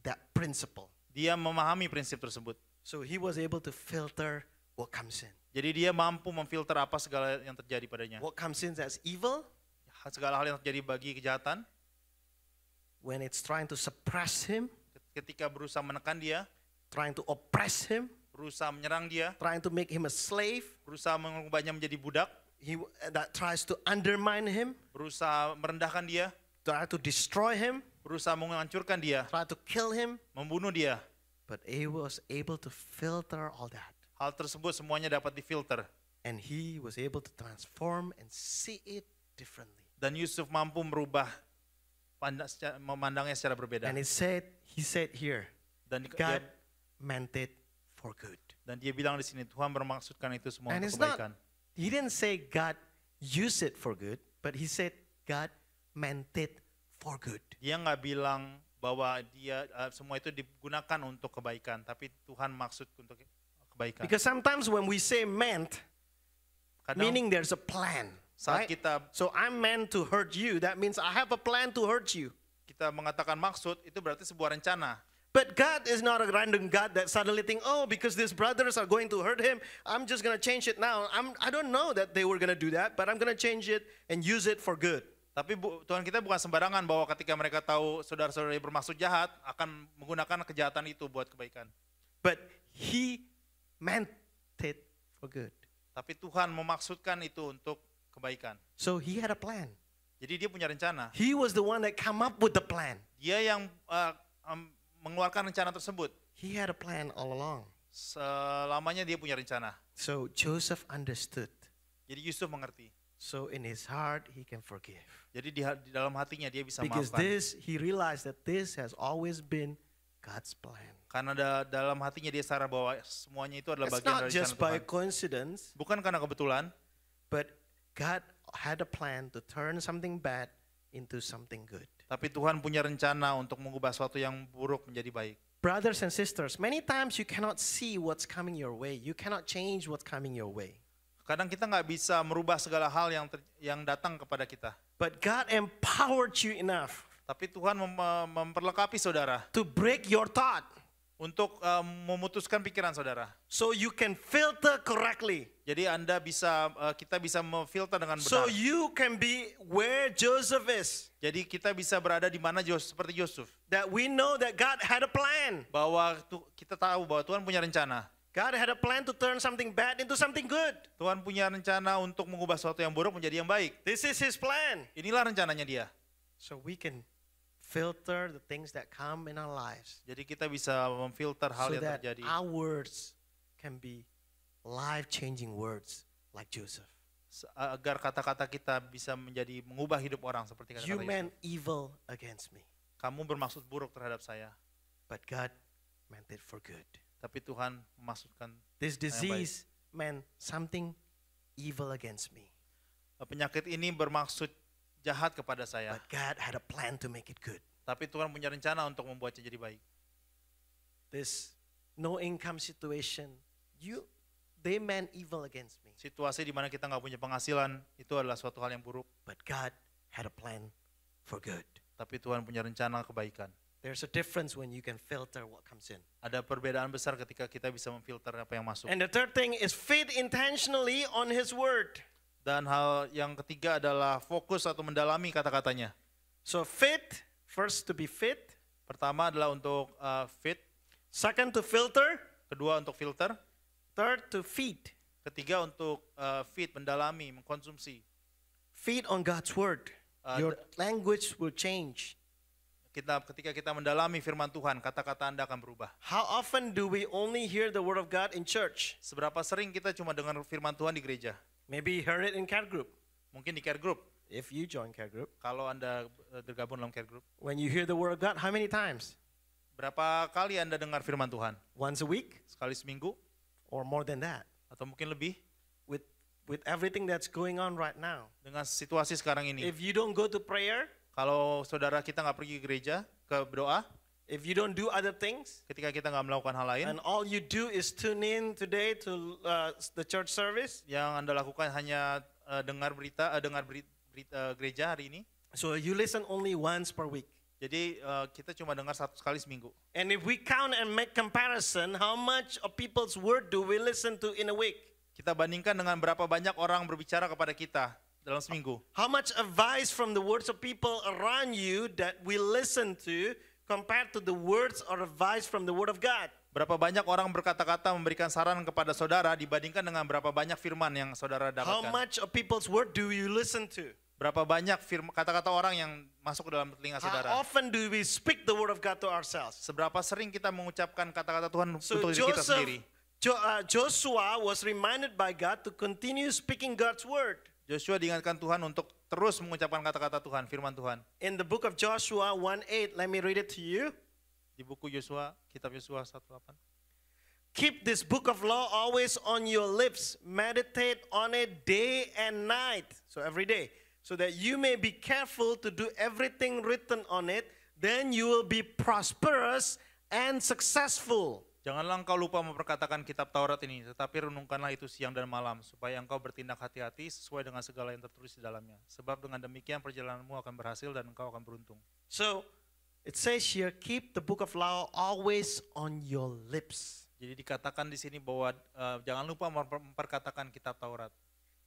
that principle. Dia memahami prinsip tersebut. So he was able to filter what comes in. Jadi dia mampu memfilter apa segala yang terjadi padanya. What comes in as evil? Ya, segala hal yang terjadi bagi kejahatan. When it's trying to suppress him. Ketika berusaha menekan dia. Trying to oppress him berusaha menyerang dia, trying to make him a slave, berusaha mengubahnya menjadi budak, he that tries to undermine him, berusaha merendahkan dia, try to destroy him, berusaha menghancurkan dia, try to kill him, membunuh dia. But he was able to filter all that. Hal tersebut semuanya dapat difilter. And he was able to transform and see it differently. Dan Yusuf mampu merubah pandang, memandangnya secara berbeda. And he said, he said here, dan God meant it for good. Dan dia bilang di sini Tuhan bermaksudkan itu semua And untuk kebaikan. Not, he didn't say God use it for good, but he said God meant it for good. Dia nggak bilang bahwa dia uh, semua itu digunakan untuk kebaikan, tapi Tuhan maksud untuk kebaikan. Because sometimes when we say meant, Kadang, meaning there's a plan. Saat right? kita So I'm meant to hurt you, that means I have a plan to hurt you. Kita mengatakan maksud itu berarti sebuah rencana. But God is not a random God that suddenly think, oh, because these brothers are going to hurt him, I'm just going to change it now. I'm, I don't know that they were going to do that, but I'm going to change it and use it for good. Tapi bu, Tuhan kita bukan sembarangan bahwa ketika mereka tahu saudara-saudara bermaksud jahat, akan menggunakan kejahatan itu buat kebaikan. But he meant it for good. Tapi Tuhan memaksudkan itu untuk kebaikan. So he had a plan. Jadi dia punya rencana. He was the one that come up with the plan. Dia yang uh, um, mengeluarkan rencana tersebut. He had a plan all along. Selamanya dia punya rencana. So Joseph understood. Jadi Yusuf mengerti. So in his heart he can forgive. Jadi di, di dalam hatinya dia bisa Because maafkan. Because this he realized that this has always been God's plan. Karena da dalam hatinya dia sadar bahwa semuanya itu adalah It's bagian dari rencana Tuhan. It's not just by coincidence. Bukan karena kebetulan. But God had a plan to turn something bad into something good. Tapi Tuhan punya rencana untuk mengubah sesuatu yang buruk menjadi baik. Brothers and sisters, many times you cannot see what's coming your way. You cannot change what's coming your way. Kadang kita nggak bisa merubah segala hal yang ter, yang datang kepada kita. But God empowered you enough. Tapi Tuhan mem memperlengkapi saudara. To break your thought untuk uh, memutuskan pikiran saudara. So you can filter correctly. Jadi Anda bisa uh, kita bisa memfilter dengan benar. So you can be where Joseph is. Jadi kita bisa berada di mana Joseph seperti Yusuf. That we know that God had a plan. Bahwa tu, kita tahu bahwa Tuhan punya rencana. God had a plan to turn something bad into something good. Tuhan punya rencana untuk mengubah sesuatu yang buruk menjadi yang baik. This is his plan. Inilah rencananya dia. So we can filter the things that come in our lives. Jadi kita bisa memfilter hal so yang that terjadi. Our words can be life changing words like Joseph. Agar kata-kata kita bisa menjadi mengubah hidup orang seperti kata-kata You meant evil against me. Kamu bermaksud buruk terhadap saya. But God meant it for good. Tapi Tuhan memaksudkan This disease meant something evil against me. Penyakit ini bermaksud jahat kepada saya. But God had a plan to make it good. Tapi Tuhan punya rencana untuk membuatnya jadi baik. This no income situation, you they meant evil against me. Situasi di mana kita nggak punya penghasilan itu adalah suatu hal yang buruk. But God had a plan for good. Tapi Tuhan punya rencana kebaikan. There's a difference when you can filter what comes in. Ada perbedaan besar ketika kita bisa memfilter apa yang masuk. And the third thing is feed intentionally on his word. Dan hal yang ketiga adalah fokus atau mendalami kata-katanya. So fit, first to be fit. Pertama adalah untuk uh, fit. Second to filter. Kedua untuk filter. Third to feed. Ketiga untuk uh, feed, mendalami, mengkonsumsi. Feed on God's word. Uh, Your language will change. Kita ketika kita mendalami firman Tuhan, kata-kata Anda akan berubah. How often do we only hear the word of God in church? Seberapa sering kita cuma dengar firman Tuhan di gereja? Maybe you heard it in care group. Mungkin di care group. If you join care group. Kalau Anda eh, tergabung dalam care group. When you hear the word of God, how many times? Berapa kali Anda dengar firman Tuhan? Once a week? Sekali seminggu? Or more than that? Atau mungkin lebih? With with everything that's going on right now. Dengan situasi sekarang ini. If you don't go to prayer, kalau saudara kita nggak pergi gereja ke berdoa, If you don't do other things, ketika kita nggak melakukan hal lain, and all you do is tune in today to uh, the church service, yang anda lakukan hanya uh, dengar berita, uh, dengar berita, berita uh, gereja hari ini. So you listen only once per week. Jadi uh, kita cuma dengar satu kali seminggu. And if we count and make comparison, how much of people's word do we listen to in a week? Kita bandingkan dengan berapa banyak orang berbicara kepada kita dalam seminggu. How much advice from the words of people around you that we listen to compared to the words or advice from the word of God. Berapa banyak orang berkata-kata memberikan saran kepada saudara dibandingkan dengan berapa banyak firman yang saudara dapatkan? How much of people's word do you listen to? Berapa banyak kata-kata orang yang masuk ke dalam telinga saudara? How often do we speak the word of God to ourselves? Seberapa sering kita mengucapkan kata-kata Tuhan so untuk diri kita sendiri? Jo, uh, Joshua was reminded by God to continue speaking God's word. Joshua diingatkan Tuhan untuk terus mengucapkan kata-kata Tuhan, firman Tuhan. In the book of Joshua 1:8, let me read it to you. Di buku Yosua, kitab Yosua 1:8. Keep this book of law always on your lips. Meditate on it day and night. So every day. So that you may be careful to do everything written on it. Then you will be prosperous and successful. Janganlah engkau lupa memperkatakan kitab Taurat ini, tetapi renungkanlah itu siang dan malam, supaya engkau bertindak hati-hati sesuai dengan segala yang tertulis di dalamnya. Sebab dengan demikian perjalananmu akan berhasil dan engkau akan beruntung. So, it says here, keep the book of law always on your lips. Jadi dikatakan di sini bahwa uh, jangan lupa memperkatakan kitab Taurat.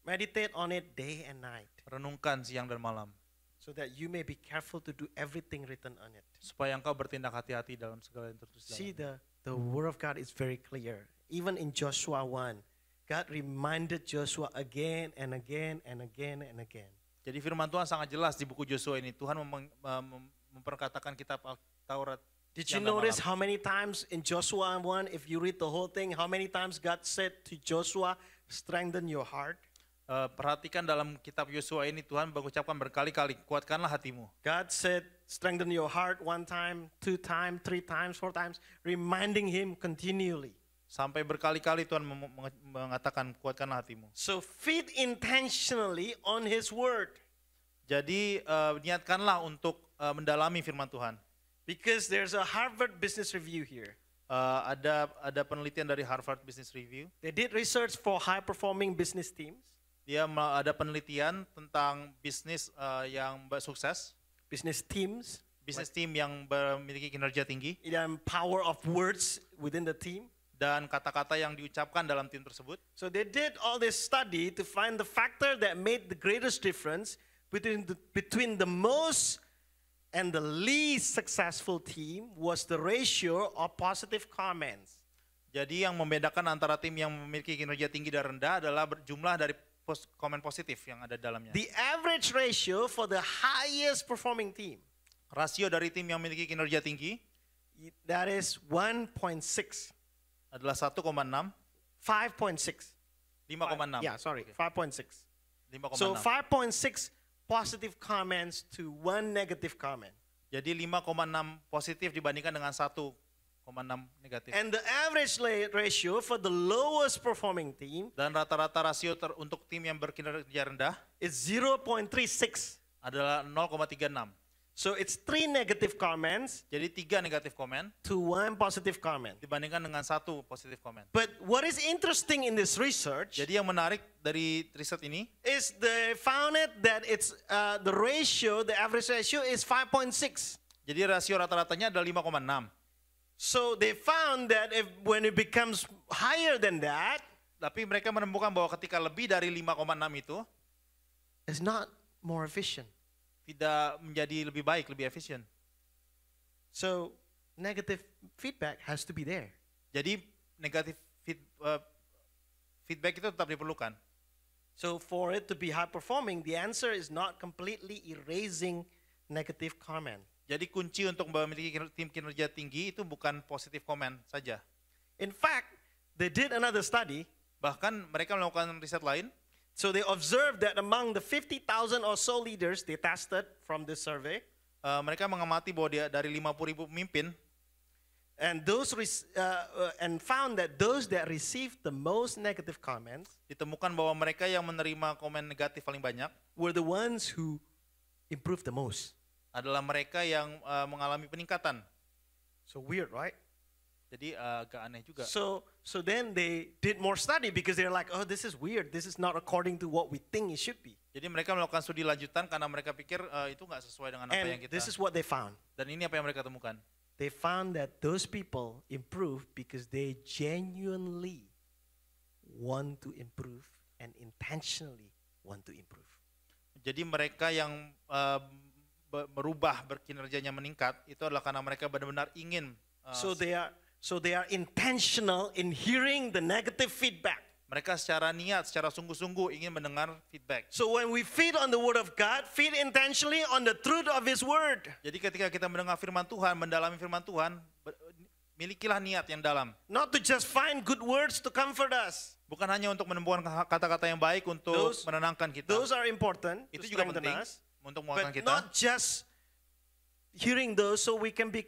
Meditate on it day and night. Renungkan siang dan malam. So that you may be careful to do everything written on it. Supaya engkau bertindak hati-hati dalam segala yang tertulis dalamnya. See the The word of God is very clear. Even in Joshua 1, God reminded Joshua again and again and again and again. Jadi firman Tuhan sangat jelas di buku Joshua ini. Tuhan mem mem memperkatakan kitab Taurat Did you notice how many times in Joshua 1, if you read the whole thing, how many times God said to Joshua, strengthen your heart? Uh, perhatikan dalam kitab Yosua ini Tuhan mengucapkan berkali-kali, kuatkanlah hatimu. God said strengthen your heart one time, two times, three times, four times, reminding him continually. Sampai berkali-kali Tuhan mengatakan kuatkan hatimu. So feed intentionally on his word. Jadi uh, niatkanlah untuk uh, mendalami firman Tuhan. Because there's a Harvard Business Review here. Uh, ada ada penelitian dari Harvard Business Review. They did research for high performing business teams. Dia ada penelitian tentang bisnis uh, yang sukses. business teams. Business team yang memiliki kinerja tinggi. Dan power of words within the team. Dan kata-kata yang diucapkan dalam tim tersebut. So they did all this study to find the factor that made the greatest difference between the, between the most and the least successful team was the ratio of positive comments. Jadi yang membedakan antara tim yang memiliki kinerja tinggi dan rendah adalah jumlah dari pos komen positif yang ada dalamnya. The average ratio for the highest performing team. Rasio dari tim yang memiliki kinerja tinggi. That is 1.6. Adalah 1,6. 5.6. 5,6. Yeah, sorry, okay. 5.6. 5,6. So 5.6 positive comments to one negative comment. Jadi 5,6 positif dibandingkan dengan satu negatif. And the average ratio for the lowest performing team dan rata-rata rasio ter, untuk tim yang berkinerja rendah is 0.36 adalah 0,36. So it's three negative comments. Jadi tiga negatif komen. To one positive comment. Dibandingkan dengan satu positif komen. But what is interesting in this research? Jadi yang menarik dari riset ini is they found it that it's uh, the ratio, the average ratio is 5.6. Jadi rasio rata-ratanya adalah 5,6. So they found that if when it becomes higher than that, tapi mereka menemukan bahwa ketika lebih dari 5,6 itu, it's not more efficient. Tidak menjadi lebih baik, lebih efisien. So negative feedback has to be there. Jadi negatif feed, uh, feedback itu tetap diperlukan. So for it to be high performing, the answer is not completely erasing negative comment. Jadi kunci untuk memiliki tim kinerja tinggi itu bukan positif komen saja. In fact, they did another study. Bahkan mereka melakukan riset lain. So they observed that among the 50,000 or so leaders they tested from this survey. Uh, mereka mengamati bahwa dia dari 50.000 pemimpin. And those uh, and found that those that received the most negative comments. Ditemukan bahwa mereka yang menerima komen negatif paling banyak. Were the ones who improved the most adalah mereka yang uh, mengalami peningkatan. So weird, right? Jadi uh, agak aneh juga. So so then they did more study because they're like, oh this is weird, this is not according to what we think it should be. Jadi mereka melakukan studi lanjutan karena mereka pikir uh, itu nggak sesuai dengan apa And yang kita. this is what they found. Dan ini apa yang mereka temukan. They found that those people improve because they genuinely want to improve and intentionally want to improve. Jadi mereka yang uh, berubah berkinerjanya meningkat itu adalah karena mereka benar-benar ingin uh, so they are so they are intentional in hearing the negative feedback mereka secara niat, secara sungguh-sungguh ingin mendengar feedback. So when we feed on the word of God, feed intentionally on the truth of his word. Jadi ketika kita mendengar firman Tuhan, mendalami firman Tuhan, milikilah niat yang dalam. Not to just find good words to comfort us. Bukan hanya untuk menemukan kata-kata yang baik untuk those, menenangkan kita. Those are important. Itu juga penting. Us untuk menguatkan kita. But not just hearing those so we can be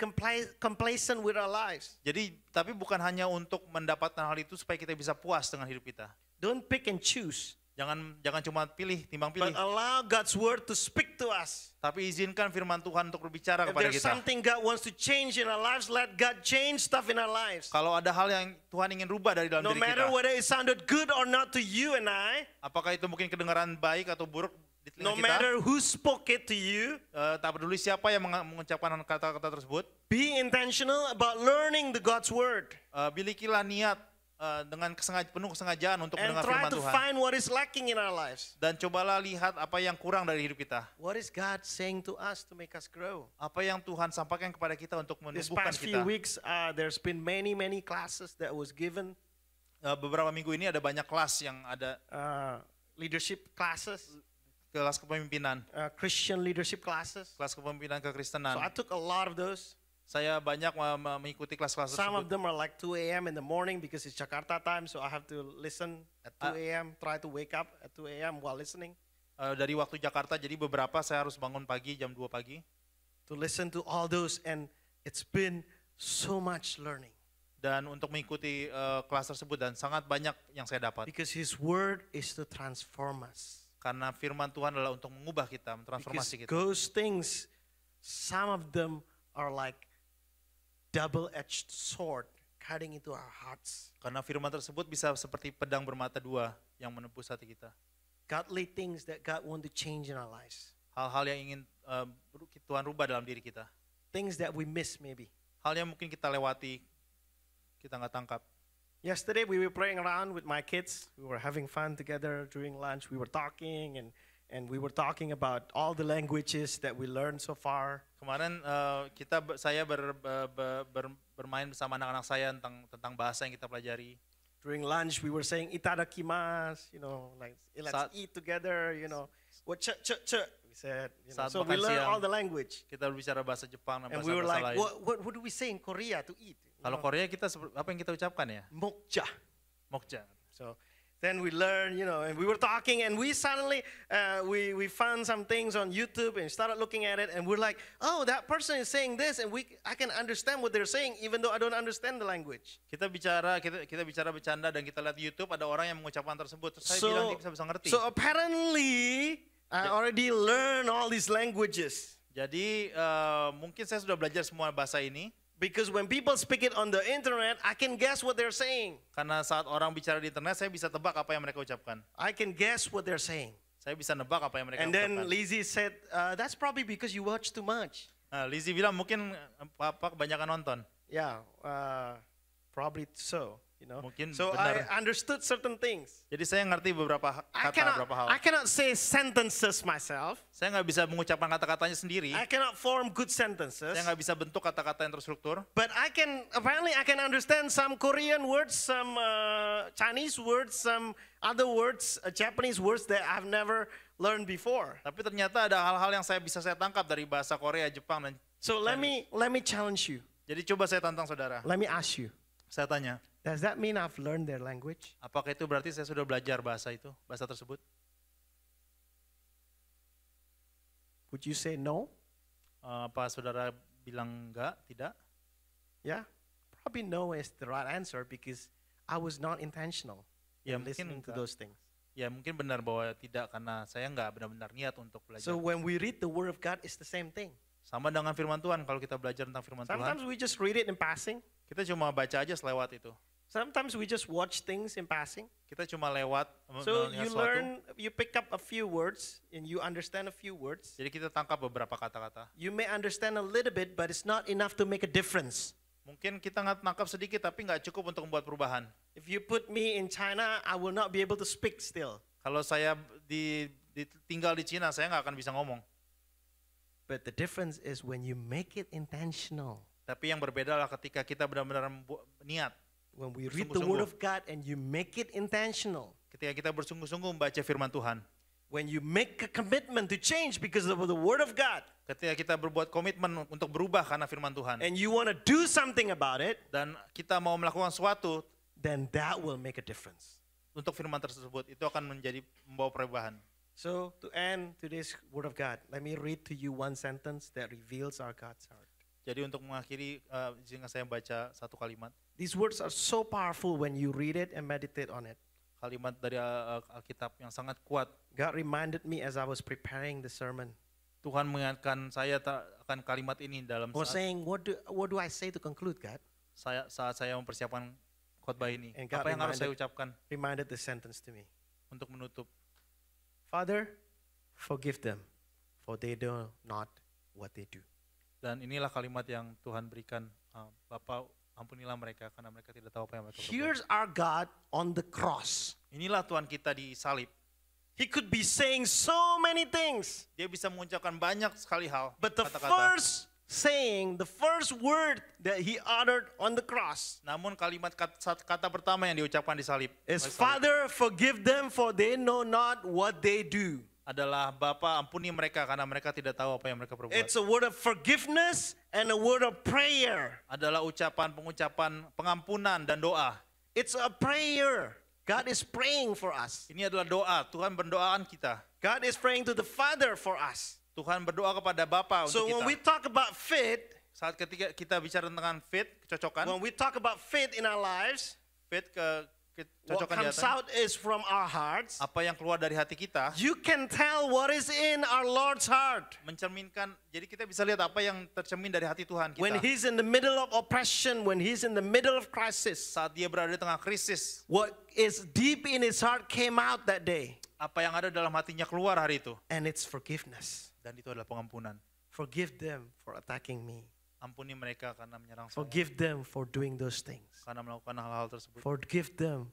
complacent with our lives. Jadi tapi bukan hanya untuk mendapatkan hal itu supaya kita bisa puas dengan hidup kita. Don't pick and choose. Jangan jangan cuma pilih, timbang pilih. But allow God's word to speak to us. Tapi izinkan firman Tuhan untuk berbicara kepada kita. something God wants to change in our lives, let God change stuff in our lives. Kalau ada hal yang Tuhan ingin rubah dari dalam no diri kita. No matter whether it sounded good or not to you and I. Apakah itu mungkin kedengaran baik atau buruk di no kita. matter who spoke it to you, uh, tak peduli siapa yang mengucapkan kata-kata tersebut. Be intentional about learning the God's word. Uh, bilikilah niat uh, dengan kesengaj penuh kesengajaan untuk And mendengar try to find what is lacking in our lives. Dan cobalah lihat apa yang kurang dari hidup kita. What is God saying to us to make us grow? Apa yang Tuhan sampaikan kepada kita untuk menumbuhkan kita. These past few weeks, uh, there's been many many classes that was given. Uh, beberapa minggu ini ada banyak kelas yang ada. Uh, leadership classes kelas kepemimpinan. Uh, Christian leadership classes. Kelas kepemimpinan kekristenan. So I took a lot of those. Saya banyak mengikuti kelas-kelas tersebut. Some of them are like 2 a.m. in the morning because it's Jakarta time, so I have to listen at 2 a.m. Ah. Try to wake up at 2 a.m. while listening. Uh, dari waktu Jakarta, jadi beberapa saya harus bangun pagi jam 2 pagi. To listen to all those and it's been so much learning. Dan untuk mengikuti uh, kelas tersebut dan sangat banyak yang saya dapat. Because His Word is to transform us. Karena firman Tuhan adalah untuk mengubah kita, mentransformasi Because kita. Those things, some of them are like double-edged sword cutting into our hearts. Karena firman tersebut bisa seperti pedang bermata dua yang menembus hati kita. Godly things that God want to change in our lives. Hal-hal yang ingin uh, Tuhan rubah dalam diri kita. Things that we miss maybe. Hal yang mungkin kita lewati, kita nggak tangkap. Yesterday we were playing around with my kids. We were having fun together during lunch. We were talking and and we were talking about all the languages that we learned so far. Kemarin uh, kita saya ber, ber, ber, bermain bersama anak-anak saya tentang tentang bahasa yang kita pelajari. During lunch we were saying itadakimas, you know, like eh, let's saat, eat together, you know. What ch ch ch we said, you know. So we learned all the language. Kita berbicara bahasa Jepang dan bahasa, -bahasa And we were like, What, what what do we say in Korea to eat? Kalau Korea kita apa yang kita ucapkan ya? Mokja. Mokja. So then we learn, you know, and we were talking and we suddenly uh, we we found some things on YouTube and started looking at it and we're like, oh, that person is saying this and we I can understand what they're saying even though I don't understand the language. Kita bicara kita kita bicara bercanda dan kita lihat YouTube ada orang yang mengucapkan tersebut terus so, saya bilang dia bisa bisa ngerti. So apparently I already learn all these languages. Jadi uh, mungkin saya sudah belajar semua bahasa ini. Because when people speak it on the internet, I can guess what they're saying. Karena saat orang bicara di internet, saya bisa tebak apa yang mereka ucapkan. I can guess what they're saying. Saya bisa nebak apa yang mereka And ucapkan. And then Lizzie said, uh, that's probably because you watch too much. Nah, Lizzie bilang mungkin eh, apa kebanyakan nonton. Yeah, uh, probably so. You know? Mungkin so benar. I understood certain things. Jadi saya ngerti beberapa kata, I cannot, beberapa hal. I cannot say sentences myself. Saya nggak bisa mengucapkan kata-katanya sendiri. I cannot form good sentences. Saya nggak bisa bentuk kata-kata yang terstruktur. But I can apparently I can understand some Korean words, some uh, Chinese words, some other words, uh, Japanese words that I've never learned before. Tapi ternyata ada hal-hal yang saya bisa saya tangkap dari bahasa Korea, Jepang dan So let me let me challenge you. Jadi coba saya tantang saudara. Let me ask you. Saya tanya, Does that mean I've learned their language? Apakah itu berarti saya sudah belajar bahasa itu, bahasa tersebut? Would you say no? Uh, apa saudara bilang enggak, tidak? Yeah, probably no is the right answer because I was not intentional ya, in listening enggak. to those things. Ya mungkin benar bahwa tidak karena saya nggak benar-benar niat untuk belajar. So when we read the word of God, it's the same thing. Sama dengan firman Tuhan kalau kita belajar tentang firman Sometimes Tuhan. Sometimes we just read it in passing. Kita cuma baca aja selewat itu. Sometimes we just watch things in passing. Kita cuma lewat So you learn, you pick up a few words and you understand a few words. Jadi kita tangkap beberapa kata-kata. You may understand a little bit, but it's not enough to make a difference. Mungkin kita nggak tangkap sedikit, tapi nggak cukup untuk membuat perubahan. If you put me in China, I will not be able to speak still. Kalau saya di, di tinggal di Cina, saya nggak akan bisa ngomong. But the difference is when you make it intentional. Tapi yang berbeda adalah ketika kita benar-benar niat. When we read the word of God and you make it intentional. Ketika kita bersungguh-sungguh membaca firman Tuhan. When you make a commitment to change because of the word of God. Ketika kita berbuat komitmen untuk berubah karena firman Tuhan. And you want to do something about it. Dan kita mau melakukan sesuatu. Then that will make a difference. Untuk firman tersebut itu akan menjadi membawa perubahan. So to end today's word of God, let me read to you one sentence that reveals our God's heart. Jadi untuk mengakhiri, uh, eh, izinkan saya baca satu kalimat. These words are so powerful when you read it and meditate on it. Kalimat dari eh, Alkitab yang sangat kuat. God reminded me as I was preparing the sermon. Tuhan mengingatkan saya akan kalimat ini dalam saat. saying, what do what do I say to conclude, God? Saya saat saya mempersiapkan khotbah ini. And Apa yang harus saya ucapkan? Reminded the sentence to me. Untuk menutup. Father, forgive them, for they do not what they do. Dan inilah kalimat yang Tuhan berikan, uh, Bapak ampunilah mereka karena mereka tidak tahu apa yang mereka berbuat. Here's our God on the cross. Inilah Tuhan kita di salib. He could be saying so many things. Dia bisa mengucapkan banyak sekali hal. But the kata -kata. first saying, the first word that he uttered on the cross. Namun kalimat kata, kata pertama yang diucapkan di salib. Is Father forgive them for they know not what they do adalah Bapa ampuni mereka karena mereka tidak tahu apa yang mereka perbuat. It's a word of forgiveness and a word of prayer. Adalah ucapan pengucapan pengampunan dan doa. It's a prayer. God is praying for us. Ini adalah doa, Tuhan berdoaan kita. God is praying to the Father for us. Tuhan berdoa kepada Bapa untuk so kita. So when we talk about faith, saat ketika kita bicara tentang faith, kecocokan. When we talk about faith in our lives, faith ke What comes out is from our hearts. Apa yang keluar dari hati kita? You can tell what is in our Lord's heart. Mencerminkan. Jadi kita bisa lihat apa yang tercermin dari hati Tuhan kita. When he's in the middle of oppression, when he's in the middle of crisis, saat dia berada di tengah krisis, what is deep in his heart came out that day. Apa yang ada dalam hatinya keluar hari itu. And it's forgiveness. Dan itu adalah pengampunan. Forgive them for attacking me. Ampuni mereka karena menyerang saya. Forgive them for doing those things. Karena melakukan hal-hal tersebut. Forgive them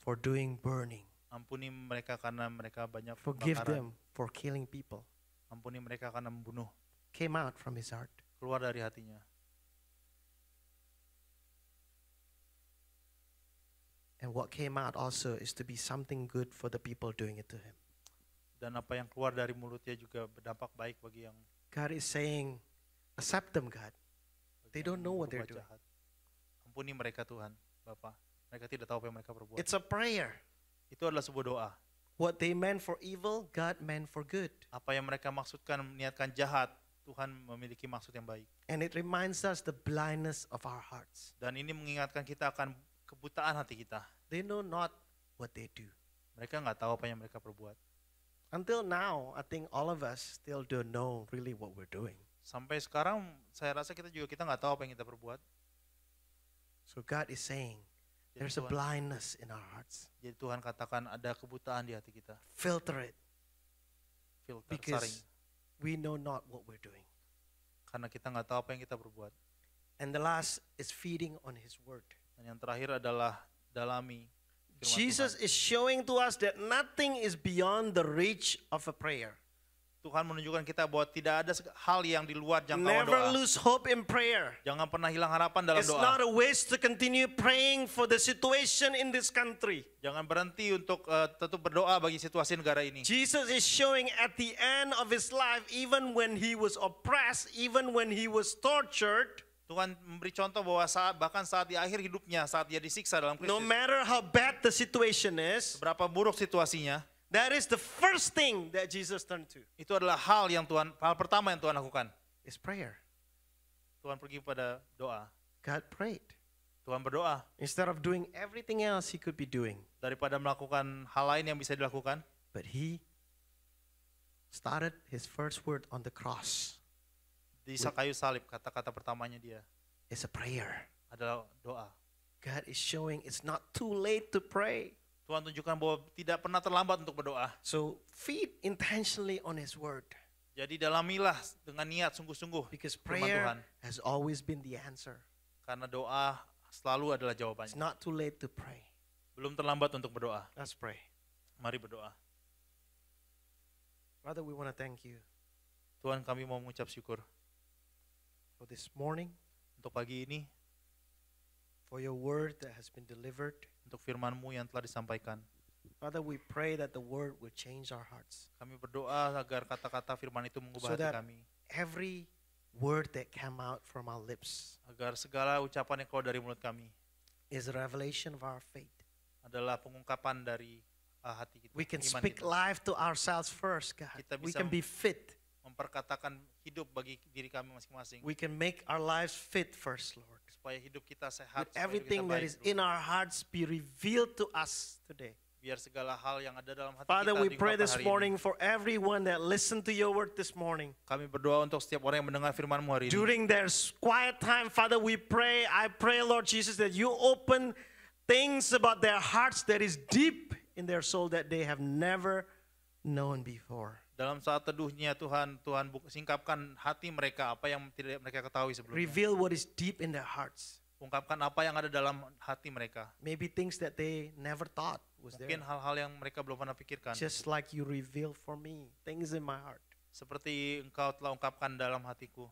for doing burning. Ampuni mereka karena mereka banyak Forgive them for killing people. Ampuni mereka karena membunuh. Came out from his heart. Keluar dari hatinya. And what came out also is to be something good for the people doing it to him. Dan apa yang keluar dari mulutnya juga berdampak baik bagi yang God is saying Accept them, God. They don't know what they're doing. Ampuni mereka Tuhan, Bapa. Mereka tidak tahu apa yang mereka perbuat. It's a prayer. Itu adalah sebuah doa. What they meant for evil, God meant for good. Apa yang mereka maksudkan niatkan jahat, Tuhan memiliki maksud yang baik. And it reminds us the blindness of our hearts. Dan ini mengingatkan kita akan kebutaan hati kita. They know not what they do. Mereka nggak tahu apa yang mereka perbuat. Until now, I think all of us still don't know really what we're doing. Sampai sekarang saya rasa kita juga kita nggak tahu apa yang kita perbuat. So God is saying, there's a blindness in our hearts. Jadi Tuhan katakan ada kebutaan di hati kita. Filter it. Filter, Because saring. we know not what we're doing. Karena kita nggak tahu apa yang kita perbuat. And the last is feeding on His Word. Dan yang terakhir adalah dalami Jesus is showing to us that nothing is beyond the reach of a prayer. Tuhan menunjukkan kita bahwa tidak ada hal yang di luar jangkauan Never lose hope in prayer. Jangan pernah hilang harapan dalam It's doa. It's not a waste to continue praying for the situation in this country. Jangan berhenti untuk uh, tetap berdoa bagi situasi negara ini. Jesus is showing at the end of his life even when he was oppressed, even when he was tortured, Tuhan memberi contoh bahwa saat bahkan saat di akhir hidupnya saat dia disiksa dalam Kristus. No matter how bad the situation is, Berapa buruk situasinya, That is the first thing that Jesus turned to. Itu adalah hal yang Tuhan hal pertama yang Tuhan lakukan. Is prayer. Tuhan pergi pada doa. God prayed. Tuhan berdoa. Instead of doing everything else he could be doing. Daripada melakukan hal lain yang bisa dilakukan. But he started his first word on the cross. Di kayu salib kata-kata pertamanya dia. It's a prayer. Adalah doa. God is showing it's not too late to pray. Tuhan tunjukkan bahwa tidak pernah terlambat untuk berdoa. So feed intentionally on His Word. Jadi dalamilah dengan niat sungguh-sungguh. Because prayer Tuhan. has always been the answer. Karena doa selalu adalah jawabannya. It's not too late to pray. Belum terlambat untuk berdoa. Let's pray. Mari berdoa. Father, we want to thank you. Tuhan kami mau mengucap syukur. For this morning. Untuk pagi ini. For your word that has been delivered untuk firman-Mu yang telah disampaikan. Father, we pray that the word will change our hearts. Kami berdoa agar kata-kata firman itu mengubah so hati kami. Every word that came out from our lips. Agar segala ucapan yang keluar dari mulut kami is a revelation of our faith. Adalah pengungkapan dari uh, hati kita. We can speak kita. life to ourselves first, God. Kita bisa we can be fit. Memperkatakan hidup bagi diri kami masing-masing. We can make our lives fit first, Lord. supaya hidup kita sehat. That everything kita that is in our hearts be revealed to us today. Biar segala hal yang ada dalam hati Father, kita we pray this morning ini. for everyone that listen to your word this morning. Kami berdoa untuk setiap orang yang mendengar firman hari ini. During their quiet time, Father, we pray, I pray Lord Jesus that you open things about their hearts that is deep in their soul that they have never known before. dalam saat teduhnya Tuhan Tuhan singkapkan hati mereka apa yang tidak mereka ketahui sebelumnya. Reveal what is deep in their hearts. Ungkapkan apa yang ada dalam hati mereka. Maybe things that they never thought was Mungkin hal-hal yang mereka belum pernah pikirkan. Just like you reveal for me things in my heart. Seperti engkau telah ungkapkan dalam hatiku.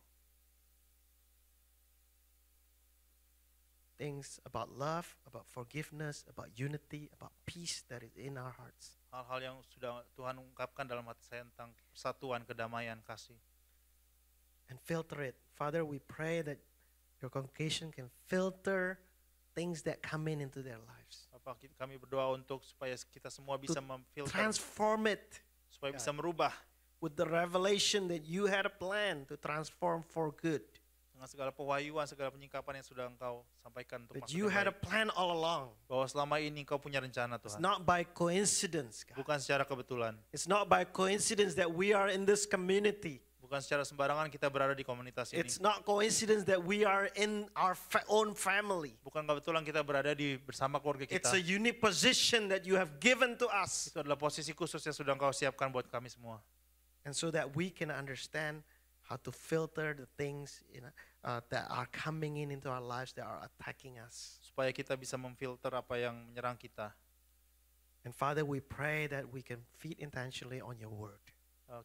Things about love, about forgiveness, about unity, about peace that is in our hearts hal-hal yang sudah Tuhan ungkapkan dalam hati saya tentang persatuan, kedamaian, kasih. And filter it. Father, we pray that your congregation can filter things that come in into their lives. Bapa, kami berdoa untuk supaya kita semua bisa memfilter. Transform it. Supaya God. bisa merubah. With the revelation that you had a plan to transform for good dengan segala pewahyuan, segala penyingkapan yang sudah engkau sampaikan untuk masa you had a plan all along. Bahwa selama ini engkau punya rencana Tuhan. It's not by coincidence. God. Bukan secara kebetulan. It's not by coincidence that we are in this community. Bukan secara sembarangan kita berada di komunitas ini. It's not coincidence that we are in our own family. Bukan kebetulan kita berada di bersama keluarga kita. It's a unique position that you have given to us. Itu adalah posisi khusus yang sudah engkau siapkan buat kami semua. And so that we can understand how to filter the things you know, uh, that are coming in into our lives that are attacking us. Supaya kita bisa memfilter apa yang menyerang kita. And Father, we pray that we can feed intentionally on your word. Uh,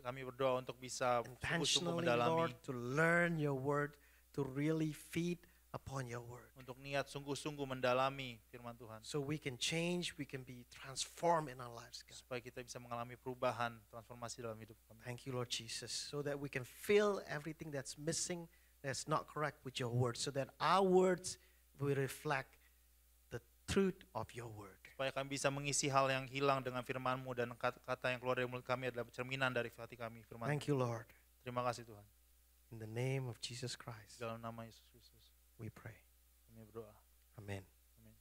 kami berdoa untuk bisa intentionally, sungguh -sungguh Lord, to learn your word, to really feed upon your word. Untuk niat sungguh-sungguh mendalami firman Tuhan. So we can change, we can be transformed in our lives, God. Supaya kita bisa mengalami perubahan, transformasi dalam hidup kami. Thank you Lord Jesus, so that we can fill everything that's missing, that's not correct with your word, so that our words will reflect the truth of your word. Supaya kami bisa mengisi hal yang hilang dengan firman-Mu dan kata yang keluar dari mulut kami adalah cerminan dari hati kami firman. Thank you Lord. Terima kasih Tuhan. In the name of Jesus Christ. Dalam nama Yesus we pray. Kami berdoa. Amin. Amin.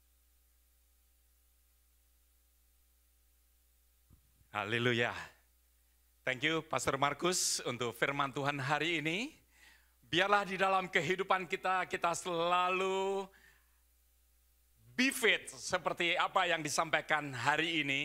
Haleluya. Thank you Pastor Markus untuk firman Tuhan hari ini. Biarlah di dalam kehidupan kita kita selalu be fit seperti apa yang disampaikan hari ini.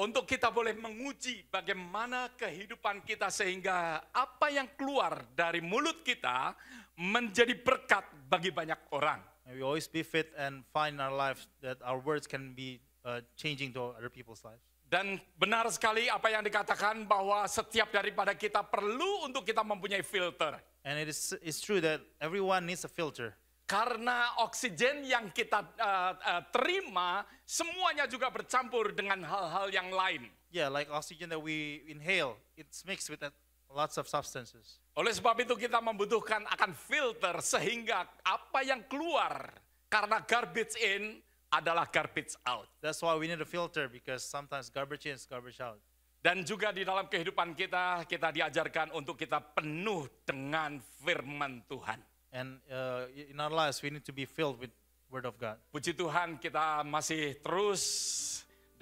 Untuk kita boleh menguji bagaimana kehidupan kita sehingga apa yang keluar dari mulut kita menjadi berkat bagi banyak orang. May we always be fit and find in our lives that our words can be uh, changing to other people's lives. Dan benar sekali apa yang dikatakan bahwa setiap daripada kita perlu untuk kita mempunyai filter. And it is it's true that everyone needs a filter. Karena oksigen yang kita uh, uh, terima semuanya juga bercampur dengan hal-hal yang lain. Yeah, like oxygen that we inhale, it's mixed with lots of substances. Oleh sebab itu kita membutuhkan akan filter sehingga apa yang keluar karena garbage in adalah garbage out. That's why we need a filter because sometimes garbage in is garbage out. Dan juga di dalam kehidupan kita kita diajarkan untuk kita penuh dengan firman Tuhan. And uh, in our lives we need to be filled with word of God. Puji Tuhan kita masih terus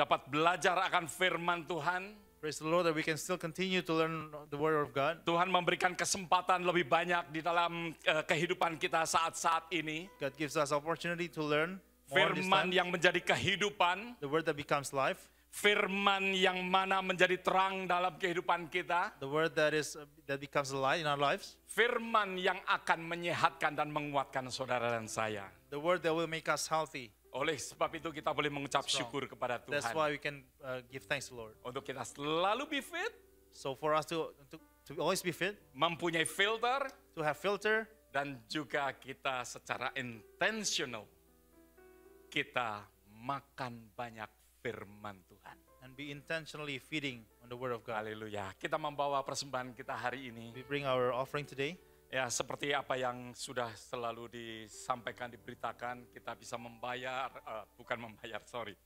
dapat belajar akan firman Tuhan Praise the Lord that we can still continue to learn the word of God. Tuhan memberikan kesempatan lebih banyak di dalam uh, kehidupan kita saat-saat ini. God gives us opportunity to learn firman yang menjadi kehidupan. The word that becomes life. Firman yang mana menjadi terang dalam kehidupan kita. The word that is that becomes the light in our lives. Firman yang akan menyehatkan dan menguatkan saudara dan saya. The word that will make us healthy. Oleh sebab itu kita boleh mengucap strong. syukur kepada Tuhan. That's why we can uh, give thanks to Lord. Untuk kita selalu be fit. So for us to, to to always be fit. Mempunyai filter. To have filter. Dan juga kita secara intentional kita makan banyak firman Tuhan. And be intentionally feeding on the word of God. Haleluya. Kita membawa persembahan kita hari ini. We bring our offering today. Ya, seperti apa yang sudah selalu disampaikan, diberitakan, kita bisa membayar, uh, bukan membayar, sorry.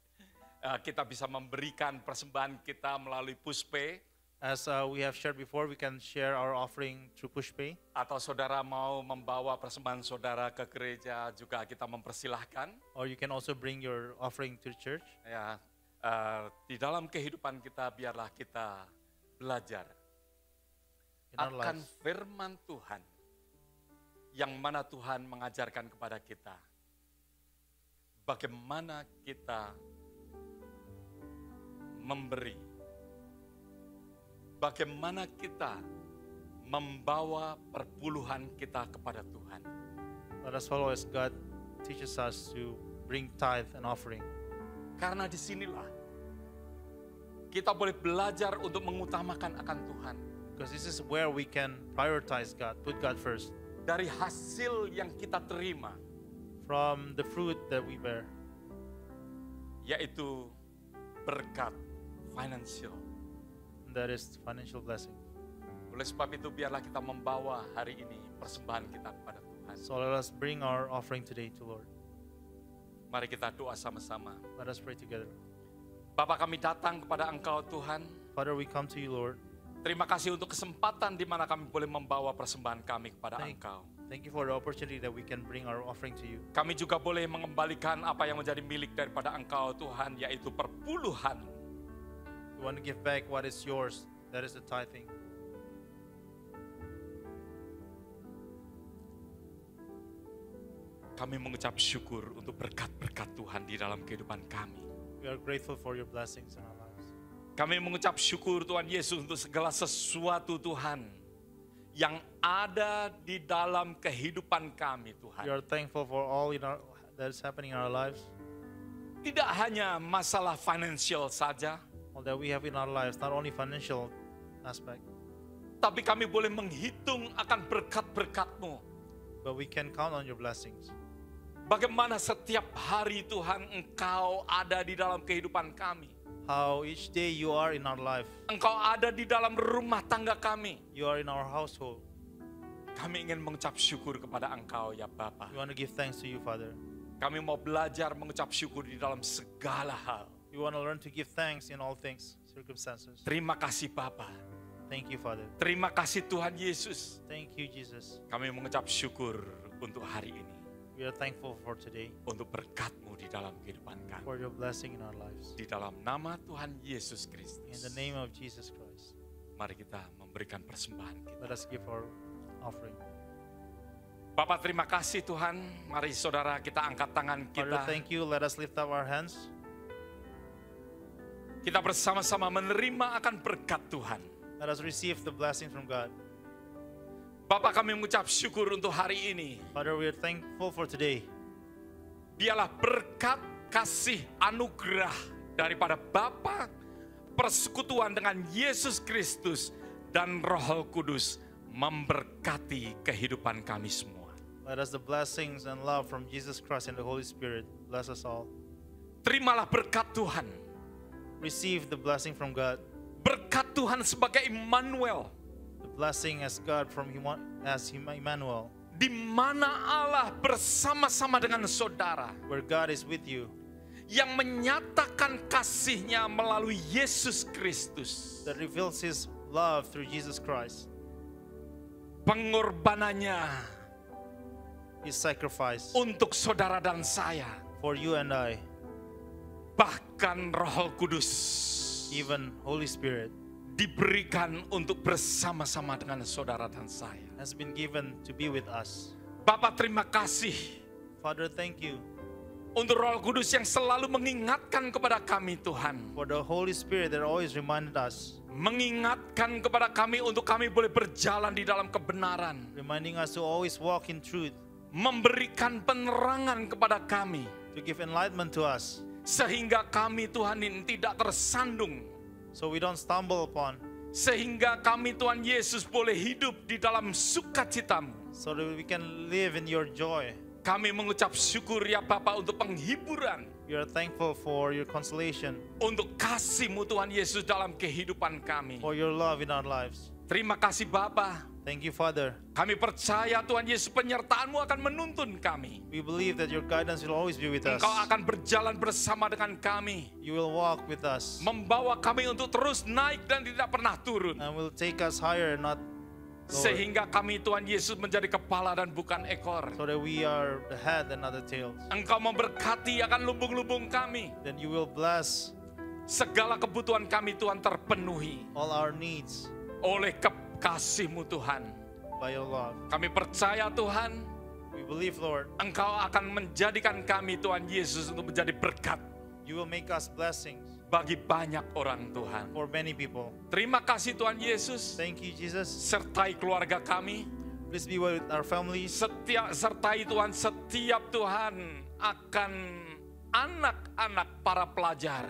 Uh, kita bisa memberikan persembahan kita melalui pushpay. As uh, we have shared before, we can share our offering through pushpay. Atau saudara mau membawa persembahan saudara ke gereja juga kita mempersilahkan. Or you can also bring your offering to church. Ya, uh, di dalam kehidupan kita biarlah kita belajar akan firman Tuhan yang mana Tuhan mengajarkan kepada kita bagaimana kita memberi bagaimana kita membawa perpuluhan kita kepada Tuhan Let us follow as God teaches us to bring tithe and offering. Karena disinilah kita boleh belajar untuk mengutamakan akan Tuhan because this is where we can prioritize God, put God first. Dari hasil yang kita terima, from the fruit that we bear, yaitu berkat financial. That is financial blessing. Oleh sebab itu biarlah kita membawa hari ini persembahan kita kepada Tuhan. So let us bring our offering today to Lord. Mari kita doa sama-sama. Let us pray together. Bapa kami datang kepada Engkau Tuhan. Father, we come to you, Lord. Terima kasih untuk kesempatan di mana kami boleh membawa persembahan kami kepada Thank, Engkau. Thank you for the opportunity that we can bring our offering to you. Kami juga boleh mengembalikan apa yang menjadi milik daripada Engkau Tuhan yaitu perpuluhan. We want to give back what is yours. That is the tithing. Kami mengucap syukur untuk berkat-berkat Tuhan di dalam kehidupan kami. We are grateful for your blessings in our kami mengucap syukur Tuhan Yesus untuk segala sesuatu Tuhan yang ada di dalam kehidupan kami Tuhan. We are thankful for all in our, that is happening in our lives. Tidak hanya masalah financial saja. All that we have in our lives, not only financial aspect. Tapi kami boleh menghitung akan berkat-berkatmu. But we can count on your blessings. Bagaimana setiap hari Tuhan Engkau ada di dalam kehidupan kami how each day you are in our life. Engkau ada di dalam rumah tangga kami. You are in our household. Kami ingin mengucap syukur kepada Engkau ya Bapa. We want to give thanks to you Father. Kami mau belajar mengucap syukur di dalam segala hal. We want to learn to give thanks in all things, circumstances. Terima kasih Bapa. Thank you Father. Terima kasih Tuhan Yesus. Thank you Jesus. Kami mengucap syukur untuk hari ini. We are thankful for today. Untuk berkatmu di dalam kehidupan kami. For your blessing in our lives. Di dalam nama Tuhan Yesus Kristus. In the name of Jesus Christ. Mari kita memberikan persembahan kita. Let us give our offering. Bapak terima kasih Tuhan. Mari saudara kita angkat tangan kita. Father, thank you. Let us lift up our hands. Kita bersama-sama menerima akan berkat Tuhan. Let us receive the blessing from God. Bapak kami mengucap syukur untuk hari ini. Father, we are thankful for today. Biarlah berkat kasih anugerah daripada Bapa, persekutuan dengan Yesus Kristus dan Roh Kudus memberkati kehidupan kami semua. Let us the blessings and love from Jesus Christ and the Holy Spirit bless us all. Terimalah berkat Tuhan. Receive the blessing from God. Berkat Tuhan sebagai Immanuel blessing as God from as Emmanuel. Di mana Allah bersama-sama dengan saudara. Where God is with you. Yang menyatakan kasihnya melalui Yesus Kristus. That reveals his love through Jesus Christ. Pengorbanannya. His sacrifice. Untuk saudara dan saya. For you and I. Bahkan Roh Kudus. Even Holy Spirit diberikan untuk bersama-sama dengan saudara dan saya. Has been given to be with us. Bapa terima kasih. Father thank you. Untuk Roh Kudus yang selalu mengingatkan kepada kami Tuhan. For the Holy Spirit that always reminded us. Mengingatkan kepada kami untuk kami boleh berjalan di dalam kebenaran. Reminding us to always walk in truth. Memberikan penerangan kepada kami. To give enlightenment to us. Sehingga kami Tuhan ini tidak tersandung So we don't stumble upon. Sehingga kami Tuhan Yesus boleh hidup di dalam sukacitamu. So that we can live in your joy. Kami mengucap syukur ya Bapa untuk penghiburan. We are thankful for your consolation. Untuk kasihmu Tuhan Yesus dalam kehidupan kami. For your love in our lives. Terima kasih Bapa Thank you, Father. Kami percaya Tuhan Yesus penyertaanmu akan menuntun kami. We believe that your guidance will always be with us. Engkau akan berjalan bersama dengan kami. You will walk with us. Membawa kami untuk terus naik dan tidak pernah turun. And will take us higher, not Sehingga kami Tuhan Yesus menjadi kepala dan bukan ekor. So that we are the head and not the tail. Engkau memberkati akan lumbung-lumbung kami. Then you will bless. Segala kebutuhan kami Tuhan terpenuhi. All our needs. Oleh kepala kasihmu Tuhan. By your love. Kami percaya Tuhan. We believe Lord. Engkau akan menjadikan kami Tuhan Yesus untuk menjadi berkat. You will make us blessings. Bagi banyak orang Tuhan. For many people. Terima kasih Tuhan Yesus. Thank you Jesus. Sertai keluarga kami. Please be with our family. Setiap sertai Tuhan setiap Tuhan akan anak-anak para pelajar.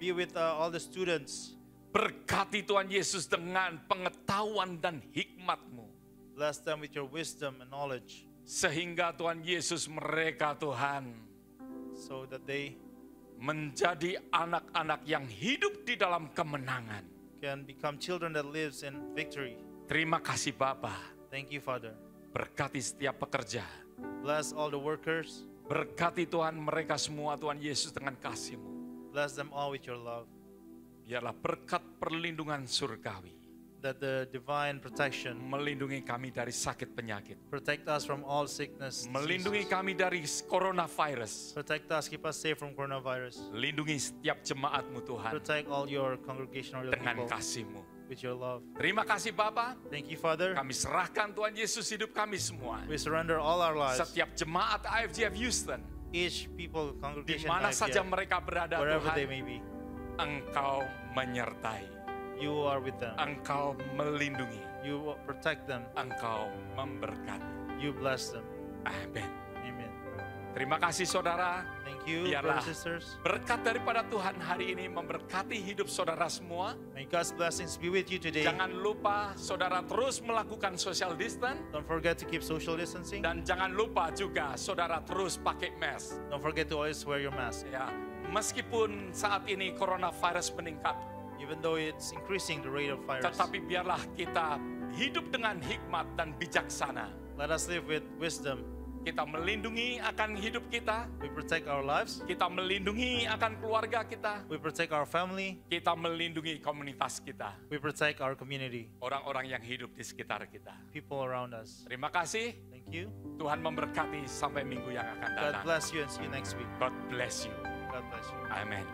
Be with uh, all the students. Berkati Tuhan Yesus dengan pengetahuan dan hikmatmu. Bless them with your wisdom and knowledge. Sehingga Tuhan Yesus mereka Tuhan. So that they menjadi anak-anak yang hidup di dalam kemenangan. Can become children that lives in victory. Terima kasih Bapa. Thank you Father. Berkati setiap pekerja. Bless all the workers. Berkati Tuhan mereka semua Tuhan Yesus dengan kasih-Mu. Bless them all with your love ialah berkat perlindungan surgawi that the divine protection melindungi kami dari sakit penyakit. Protect us from all sickness. Melindungi diseases. kami dari coronavirus. Protect us, keep us safe from coronavirus. Lindungi setiap jemaatmu Tuhan. Protect all your congregation or your dengan people. kasihmu. With your love. Terima kasih Bapa. Thank you Father. Kami serahkan Tuhan Yesus hidup kami semua. We surrender all our lives. Setiap jemaat IFGF Houston. Each people congregation. Di mana saja mereka berada Tuhan. They may be Engkau menyertai. You are with them. Engkau melindungi. You protect them. Engkau memberkati. You bless them. Amin. Amen. Terima kasih saudara you, Biarlah sisters. berkat daripada Tuhan hari ini memberkati hidup saudara semua. May God's blessings be with you today. Jangan lupa saudara terus melakukan social distance. Don't forget to keep social distancing. Dan jangan lupa juga saudara terus pakai mask. Don't forget to always wear your mask. Ya, yeah. meskipun saat ini coronavirus meningkat. Even though it's increasing the rate of virus. Tetapi biarlah kita hidup dengan hikmat dan bijaksana. Let us live with wisdom kita melindungi akan hidup kita. We protect our lives. Kita melindungi akan keluarga kita. We protect our family. Kita melindungi komunitas kita. We protect our community. Orang-orang yang hidup di sekitar kita. People around us. Terima kasih. Thank you. Tuhan memberkati sampai minggu yang akan datang. God bless you and see you next week. God bless you. God bless you. Amen.